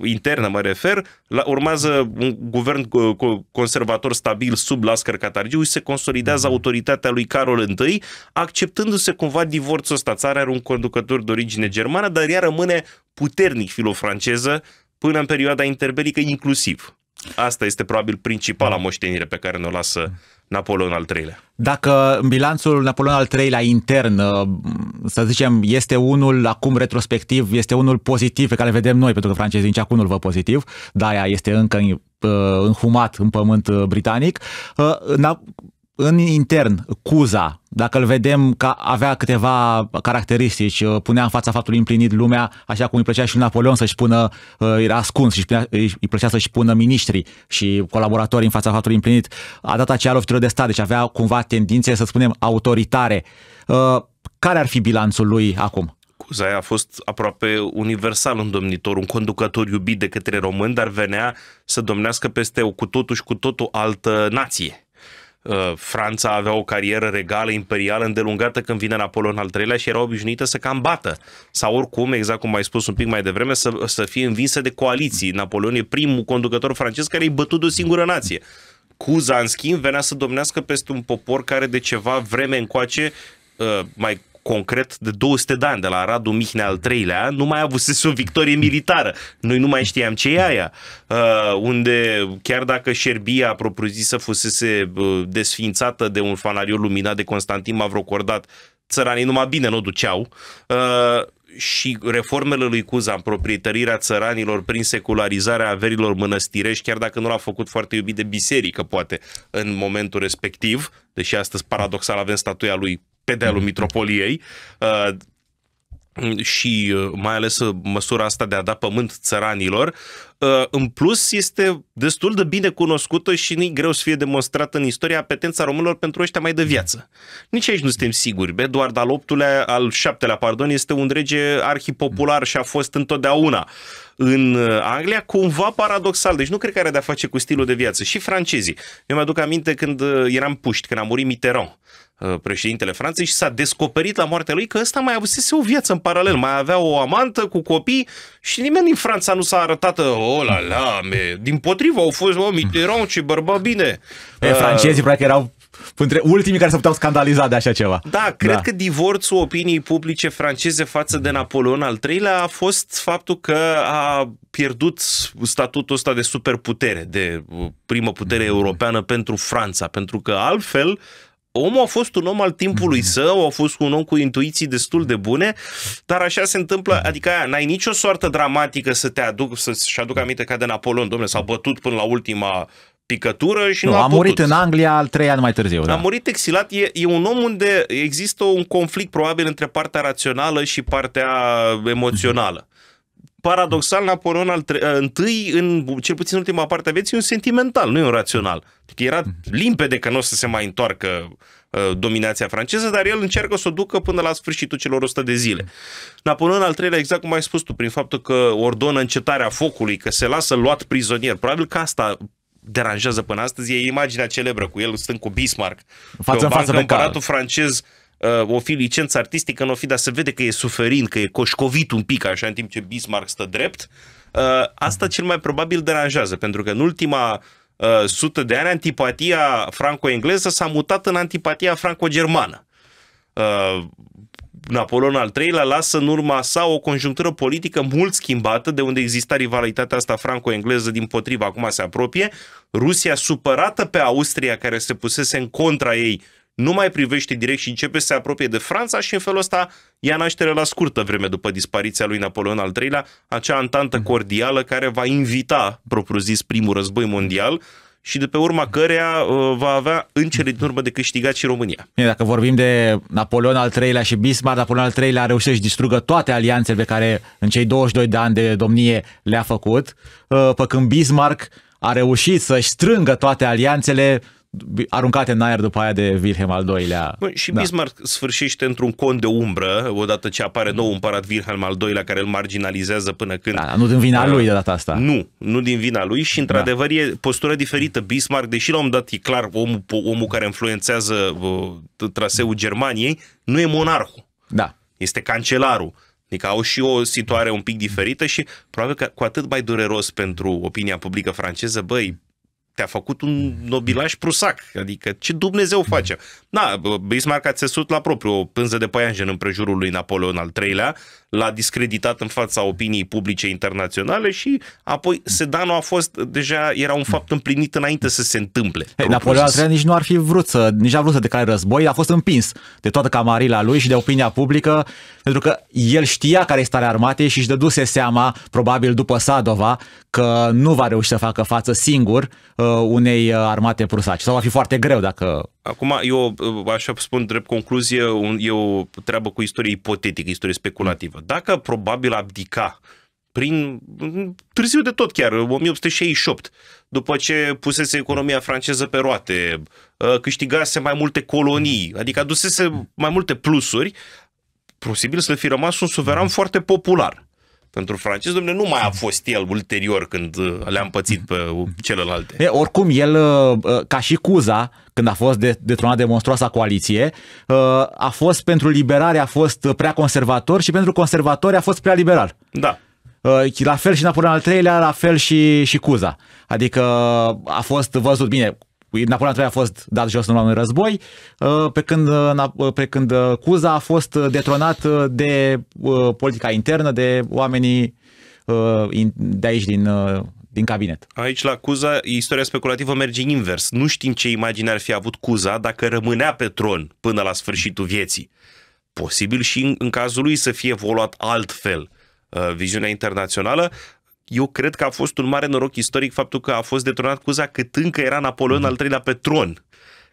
internă mă refer, urmează un guvern uh, conservator stabil sub Lascar Catargiu și se consolidează mhm. autoritatea lui Carol I, acceptându-se cumva divorțul ăsta. Țara are un conducător de origine germană, dar ea rămâne puternic filofranceză până în perioada interbelică inclusiv. Asta este probabil principala mhm. moștenire pe care ne-o lasă mhm. Napoleon al III-lea. Dacă bilanțul Napoleon al III-lea intern, uh, să zicem, este unul acum retrospectiv, este unul pozitiv pe care vedem noi, pentru că francezii nici acum nu-l văd pozitiv, de-aia este încă uh, înhumat în pământ uh, britanic, în intern, Cuza, dacă îl vedem că avea câteva caracteristici, uh, punea în fața faptului împlinit lumea, așa cum îi plăcea și Napoleon să-și pună, uh, era ascuns și îi plăcea să-și pună miniștri și colaboratori în fața faptului împlinit, a dat acea lovitură de stat, deci avea cumva tendințe, să spunem, autoritare. Uh, care ar fi bilanțul lui acum? Cuzai a fost aproape universal un domnitor, un conducător iubit de către români, dar venea să domnească peste o cu totul și cu totul altă nație Uh, Franța avea o carieră regală, imperială, îndelungată când vine Napoleon al III-lea și era obișnuită să cam bată. Sau oricum, exact cum ai spus un pic mai devreme, să, să fie învinsă de coaliții. Napoleon e primul conducător francez care i-a bătut de o singură nație. Cuza, în schimb, venea să domnească peste un popor care de ceva vreme încoace uh, mai concret de 200 de ani, de la Radu Mihnea al III-lea, nu mai avusese o victorie militară. Noi nu mai știam ce e aia. Uh, unde, chiar dacă Șerbia propriu-zisă fusese uh, desfințată de un fanariu luminat de Constantin Mavrocordat, țăranii numai bine nu o duceau, uh, și reformele lui Cuza, proprietărirea țăranilor prin secularizarea averilor mănăstirești, chiar dacă nu l-a făcut foarte iubit de biserică, poate, în momentul respectiv, deși astăzi, paradoxal, avem statuia lui pe dealul mhm. mitropoliei uh, și uh, mai ales uh, măsura asta de a da pământ țăranilor, în plus este destul de bine cunoscută și nu-i greu să fie demonstrată în istoria apetența românilor pentru ăștia mai de viață. Nici aici nu suntem siguri. Be? Doar al lea al șaptelea, pardon, este un rege arhipopular și a fost întotdeauna în Anglia, cumva paradoxal. Deci nu cred că are de-a face cu stilul de viață. Și francezii. Eu mi-aduc aminte când eram puști, când a murit Mitterrand Uh, președintele Franței și s-a descoperit la moartea lui că ăsta mai avusese o viață în paralel, mai avea o amantă cu copii și nimeni din Franța nu s-a arătat o oh, la la, me. din potrivă au fost o oh, Mitterrand și bărba bine. E, uh, francezii, uh, practic, erau între ultimii care se puteau scandaliza de așa ceva. Da, cred da. că divorțul opiniei publice franceze față de Napoleon al III-lea a fost faptul că a pierdut statutul ăsta de superputere, de uh, primă putere mm. europeană pentru Franța, pentru că altfel uh, omul a fost un om al timpului mhm. său, a fost un om cu intuiții destul de bune, dar așa se întâmplă, mhm. adică aia, n-ai nicio soartă dramatică să te aduc, să-și aduc aminte ca de Napoleon, domnule, s-a bătut până la ultima picătură și nu, nu a, a murit putut. în Anglia al trei ani mai târziu. Da. A murit exilat. E, e un om unde există un conflict probabil între partea rațională și partea emoțională paradoxal, Napoleon al tre- întâi, în, cel puțin ultima parte a vieții, un sentimental, nu e un rațional. Deci era limpede că nu o să se mai întoarcă dominația franceză, dar el încearcă să o ducă până la sfârșitul celor 100 de zile. Napoleon al treilea, exact cum ai spus tu, prin faptul că ordonă încetarea focului, că se lasă luat prizonier. Probabil că asta deranjează până astăzi, e imaginea celebră cu el stând cu Bismarck. Față în față pe împăratul francez Uh, o fi licență artistică, nu o fi, dar se vede că e suferind, că e coșcovit un pic, așa, în timp ce Bismarck stă drept, uh, asta cel mai probabil deranjează, pentru că în ultima uh, sută de ani antipatia franco-engleză s-a mutat în antipatia franco-germană. Napoleon al III-lea lasă în urma sa o conjunctură politică mult schimbată, de unde exista rivalitatea asta franco-engleză din potriva, acum se apropie. Rusia supărată pe Austria, care se pusese în contra ei nu mai privește direct și începe să se apropie de Franța și în felul ăsta ia naștere la scurtă vreme după dispariția lui Napoleon al III-lea, acea antantă mhm. cordială care va invita, propriu-zis, primul război mondial, și de pe urma căreia uh, va avea în cele din urmă de câștigat și România. Bine, dacă vorbim de Napoleon al III-lea și Bismarck, Napoleon al III-lea a reușit să-și distrugă toate alianțele pe care în cei 22 de ani de domnie le-a făcut, uh, pe când Bismarck a reușit să-și strângă toate alianțele aruncate în aer după aia de Wilhelm al II-lea. și da. Bismarck sfârșește într-un con de umbră, odată ce apare nou împărat Wilhelm al II-lea, care îl marginalizează până când... Da, da nu din vina uh, lui de data asta. Nu, nu din vina lui și da. într-adevăr da. e postură diferită. Bismarck, deși la un dat e clar omul, omul care influențează uh, traseul Germaniei, nu e monarhul. Da. Este cancelarul. Adică au și o situare un pic diferită și probabil că cu atât mai dureros pentru opinia publică franceză, băi, te-a făcut un nobilaș prusac. Adică ce Dumnezeu face? Na, Bismarck a țesut la propriu o pânză de păianjen în prejurul lui Napoleon al III-lea, l-a discreditat în fața opiniei publice internaționale și apoi Sedanul a fost deja, era un fapt împlinit înainte să se întâmple. Hey, Napoleon al III nici nu ar fi vrut să, nici a vrut să declare război, a fost împins de toată camarila lui și de opinia publică, pentru că el știa care este starea armatei și își dăduse seama, probabil după Sadova, că nu va reuși să facă față singur uh, unei uh, armate prusaci. Sau va fi foarte greu dacă Acum, eu uh, așa spun drept concluzie, e o treabă cu istorie ipotetică, istorie speculativă. Dacă probabil abdica prin mm, târziu de tot chiar, 1868, după ce pusese economia franceză pe roate, uh, câștigase mai multe colonii, adică adusese mai multe plusuri, posibil să fi rămas un suveran foarte popular pentru francez, domne, nu mai a fost el ulterior când uh, le-am pățit pe uh, celelalte. E, oricum, el, uh, ca și Cuza, când a fost detronat de monstruoasa coaliție, a fost pentru liberare, a fost prea conservator și pentru conservatori a fost prea liberal. Da. La fel și Napoleon al III-lea, la fel și, și Cuza. Adică a fost văzut, bine, Napoleon III a fost dat jos în un război, uh, pe când, uh, uh, pe când Cuza a fost detronat de politica internă, de oamenii de aici din, din cabinet. Aici la Cuza, istoria speculativă merge invers. Nu știm ce imagine ar fi avut Cuza dacă rămânea pe tron până la sfârșitul vieții. Posibil și în, în cazul lui să fie evoluat altfel viziunea internațională, eu cred că a fost un mare noroc istoric faptul că a fost detronat Cuza cât încă era Napoleon mhm. al III-lea pe tron.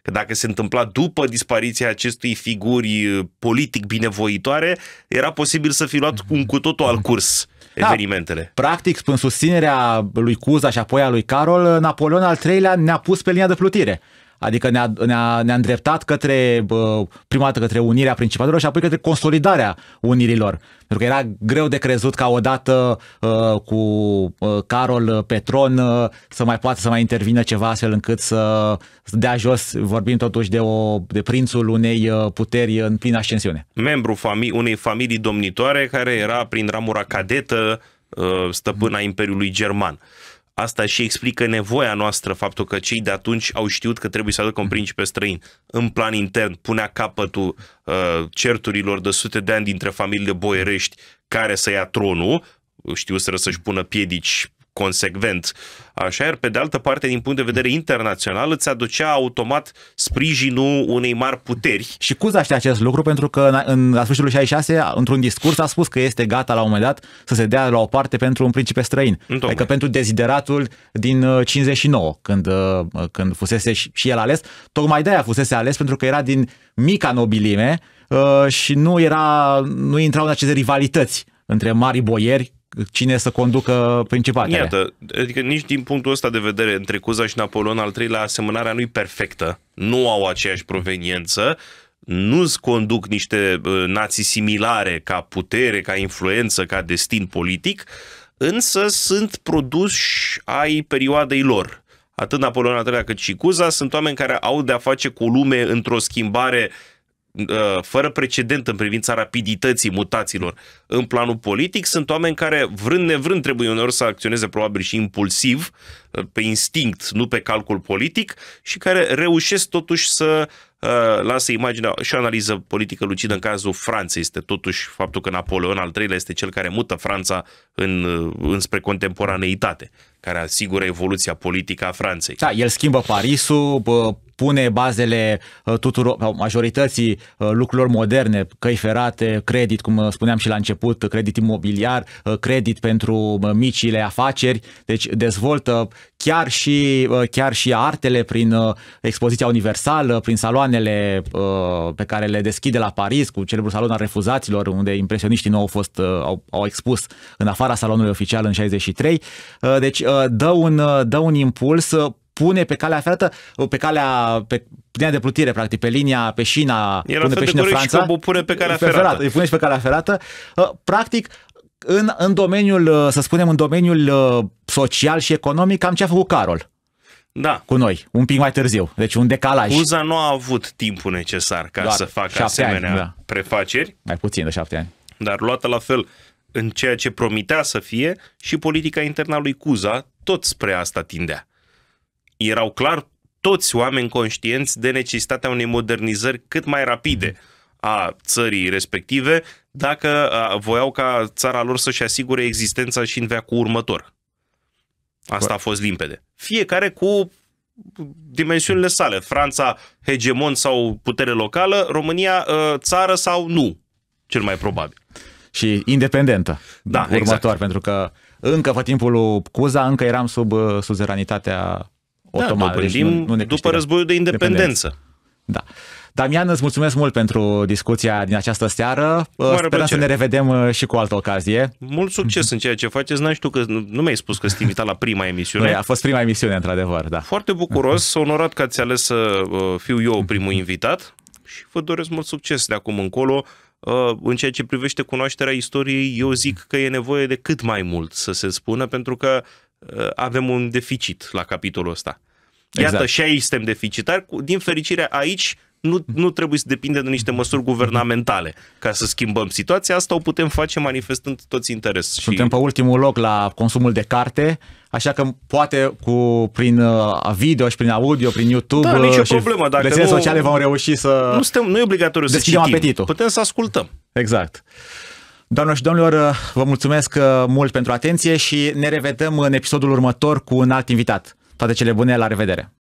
Că dacă se întâmpla după dispariția acestui figuri uh, politic binevoitoare, era posibil să fi luat un cu totul al curs da. evenimentele. practic, în susținerea lui Cuza și apoi a lui Carol, Napoleon al III-lea ne-a pus pe linia de plutire adică ne-a, ne-a, ne-a îndreptat către, prima dată către unirea principatelor și apoi către consolidarea unirilor. Pentru că era greu de crezut ca odată ă, cu ă, Carol Petron ă, să mai poată să mai intervină ceva astfel încât să dea jos, vorbim totuși de, o, de prințul unei puteri în plină ascensiune. Membru fami- unei familii domnitoare care era prin ramura cadetă stăpâna Imperiului German. Asta și explică nevoia noastră, faptul că cei de atunci au știut că trebuie să aducă un principe străin. În plan intern punea capătul uh, certurilor de sute de ani dintre familiile boierești care să ia tronul, știu să să-și pună piedici consecvent. Așa, iar pe de altă parte, din punct de vedere internațional, îți aducea automat sprijinul unei mari puteri. Și cum știe acest lucru pentru că în, la sfârșitul 66, într-un discurs, a spus că este gata la un moment dat să se dea la o parte pentru un principe străin. Întocmai. Adică pentru dezideratul din 59, uh, când, uh, când fusese și el ales. Tocmai de-aia fusese ales pentru că era din mica nobilime uh, și nu, era, nu intrau în aceste rivalități între mari boieri cine să conducă principatele. Iată, adică nici din punctul ăsta de vedere, între Cuza și Napoleon al III-lea, asemănarea nu-i perfectă. Nu au aceeași proveniență, nu-ți conduc niște uh, nații similare ca putere, ca influență, ca destin politic, însă sunt produși ai perioadei lor. Atât Napoleon al III-lea cât și Cuza sunt oameni care au de-a face cu lume într-o schimbare uh, Uh, fără precedent în privința rapidității mutațiilor în planul politic. Sunt oameni care, vrând nevrând, trebuie uneori să acționeze probabil și impulsiv, uh, pe instinct, nu pe calcul politic, și care reușesc totuși să uh, lasă imaginea și o analiză politică lucidă în cazul Franței. Este totuși faptul că Napoleon al III-lea este cel care mută Franța în, înspre contemporaneitate care asigură evoluția politică a Franței. Da, el schimbă Parisul, bă, pune bazele ă, tuturor, majorității ă, lucrurilor moderne, căi ferate, credit, cum ă, spuneam și la început, credit imobiliar, credit pentru micile afaceri, deci dezvoltă chiar și, chiar și artele prin expoziția universală, prin saloanele pe care le deschide la Paris, cu celebrul salon al refuzaților, unde impresioniștii nu au fost, au, au expus în afara salonului oficial în 63. Deci dă un, dă un impuls, pune pe calea ferată, pe calea, pe linia de plutire, practic, pe linia, pe șina, Era pune pe șina Franța. Și pune pe calea ferată. ferată. Îi pune și pe calea ferată. Uh, practic, în, în domeniul, uh, să spunem, în domeniul uh, social și economic, am ce a făcut Carol. Da. Cu noi, un pic mai târziu. Deci un decalaj. UZA nu a avut timpul necesar ca Doar să facă asemenea ani, da. prefaceri. Mai puțin de șapte ani. Dar luată la fel în ceea ce promitea să fie și politica interna lui Cuza tot spre asta tindea. Erau clar toți oameni conștienți de necesitatea unei modernizări cât mai rapide a țării respective, dacă voiau ca țara lor să-și asigure existența și în veacul următor. Asta a fost limpede. Fiecare cu dimensiunile sale. Franța hegemon sau putere locală, România ă, țară sau nu, cel mai probabil și independentă. Da, următor, exact. pentru că încă pe timpul lui Cuza încă eram sub uh, suzeranitatea da, otomană. Da, deci nu, nu ne după războiul de independență. Da. Damian, îți mulțumesc mult pentru discuția din această seară. Uh, Mare Sperăm plăcere. să ne revedem uh, și cu altă ocazie. Mult succes în ceea ce faceți. n știu că nu mi-ai spus că ești invitat la prima emisiune. Noi, păi, a fost prima emisiune, într-adevăr, da. Foarte bucuros, onorat că ați ales să fiu eu primul invitat și vă doresc mult succes de acum încolo Uh, în ceea ce privește cunoașterea istoriei, eu zic că e nevoie de cât mai mult să se spună, pentru că uh, avem un deficit la capitolul ăsta. Iată, exact. și aici suntem deficitari. Din fericire, aici nu, nu trebuie să depindem de niște măsuri guvernamentale ca să schimbăm situația. Asta o putem face manifestând toți interes. Suntem și... pe ultimul loc la consumul de carte, așa că poate cu prin uh, video și prin audio, prin YouTube da, nicio uh, problemă. Dacă rețele sociale vom reuși să Nu, suntem, nu e obligatoriu să citim. apetitul. Putem să ascultăm. Exact. Doamnelor și domnilor, uh, vă mulțumesc mult pentru atenție și ne revedem în episodul următor cu un alt invitat. Toate cele bune, la revedere!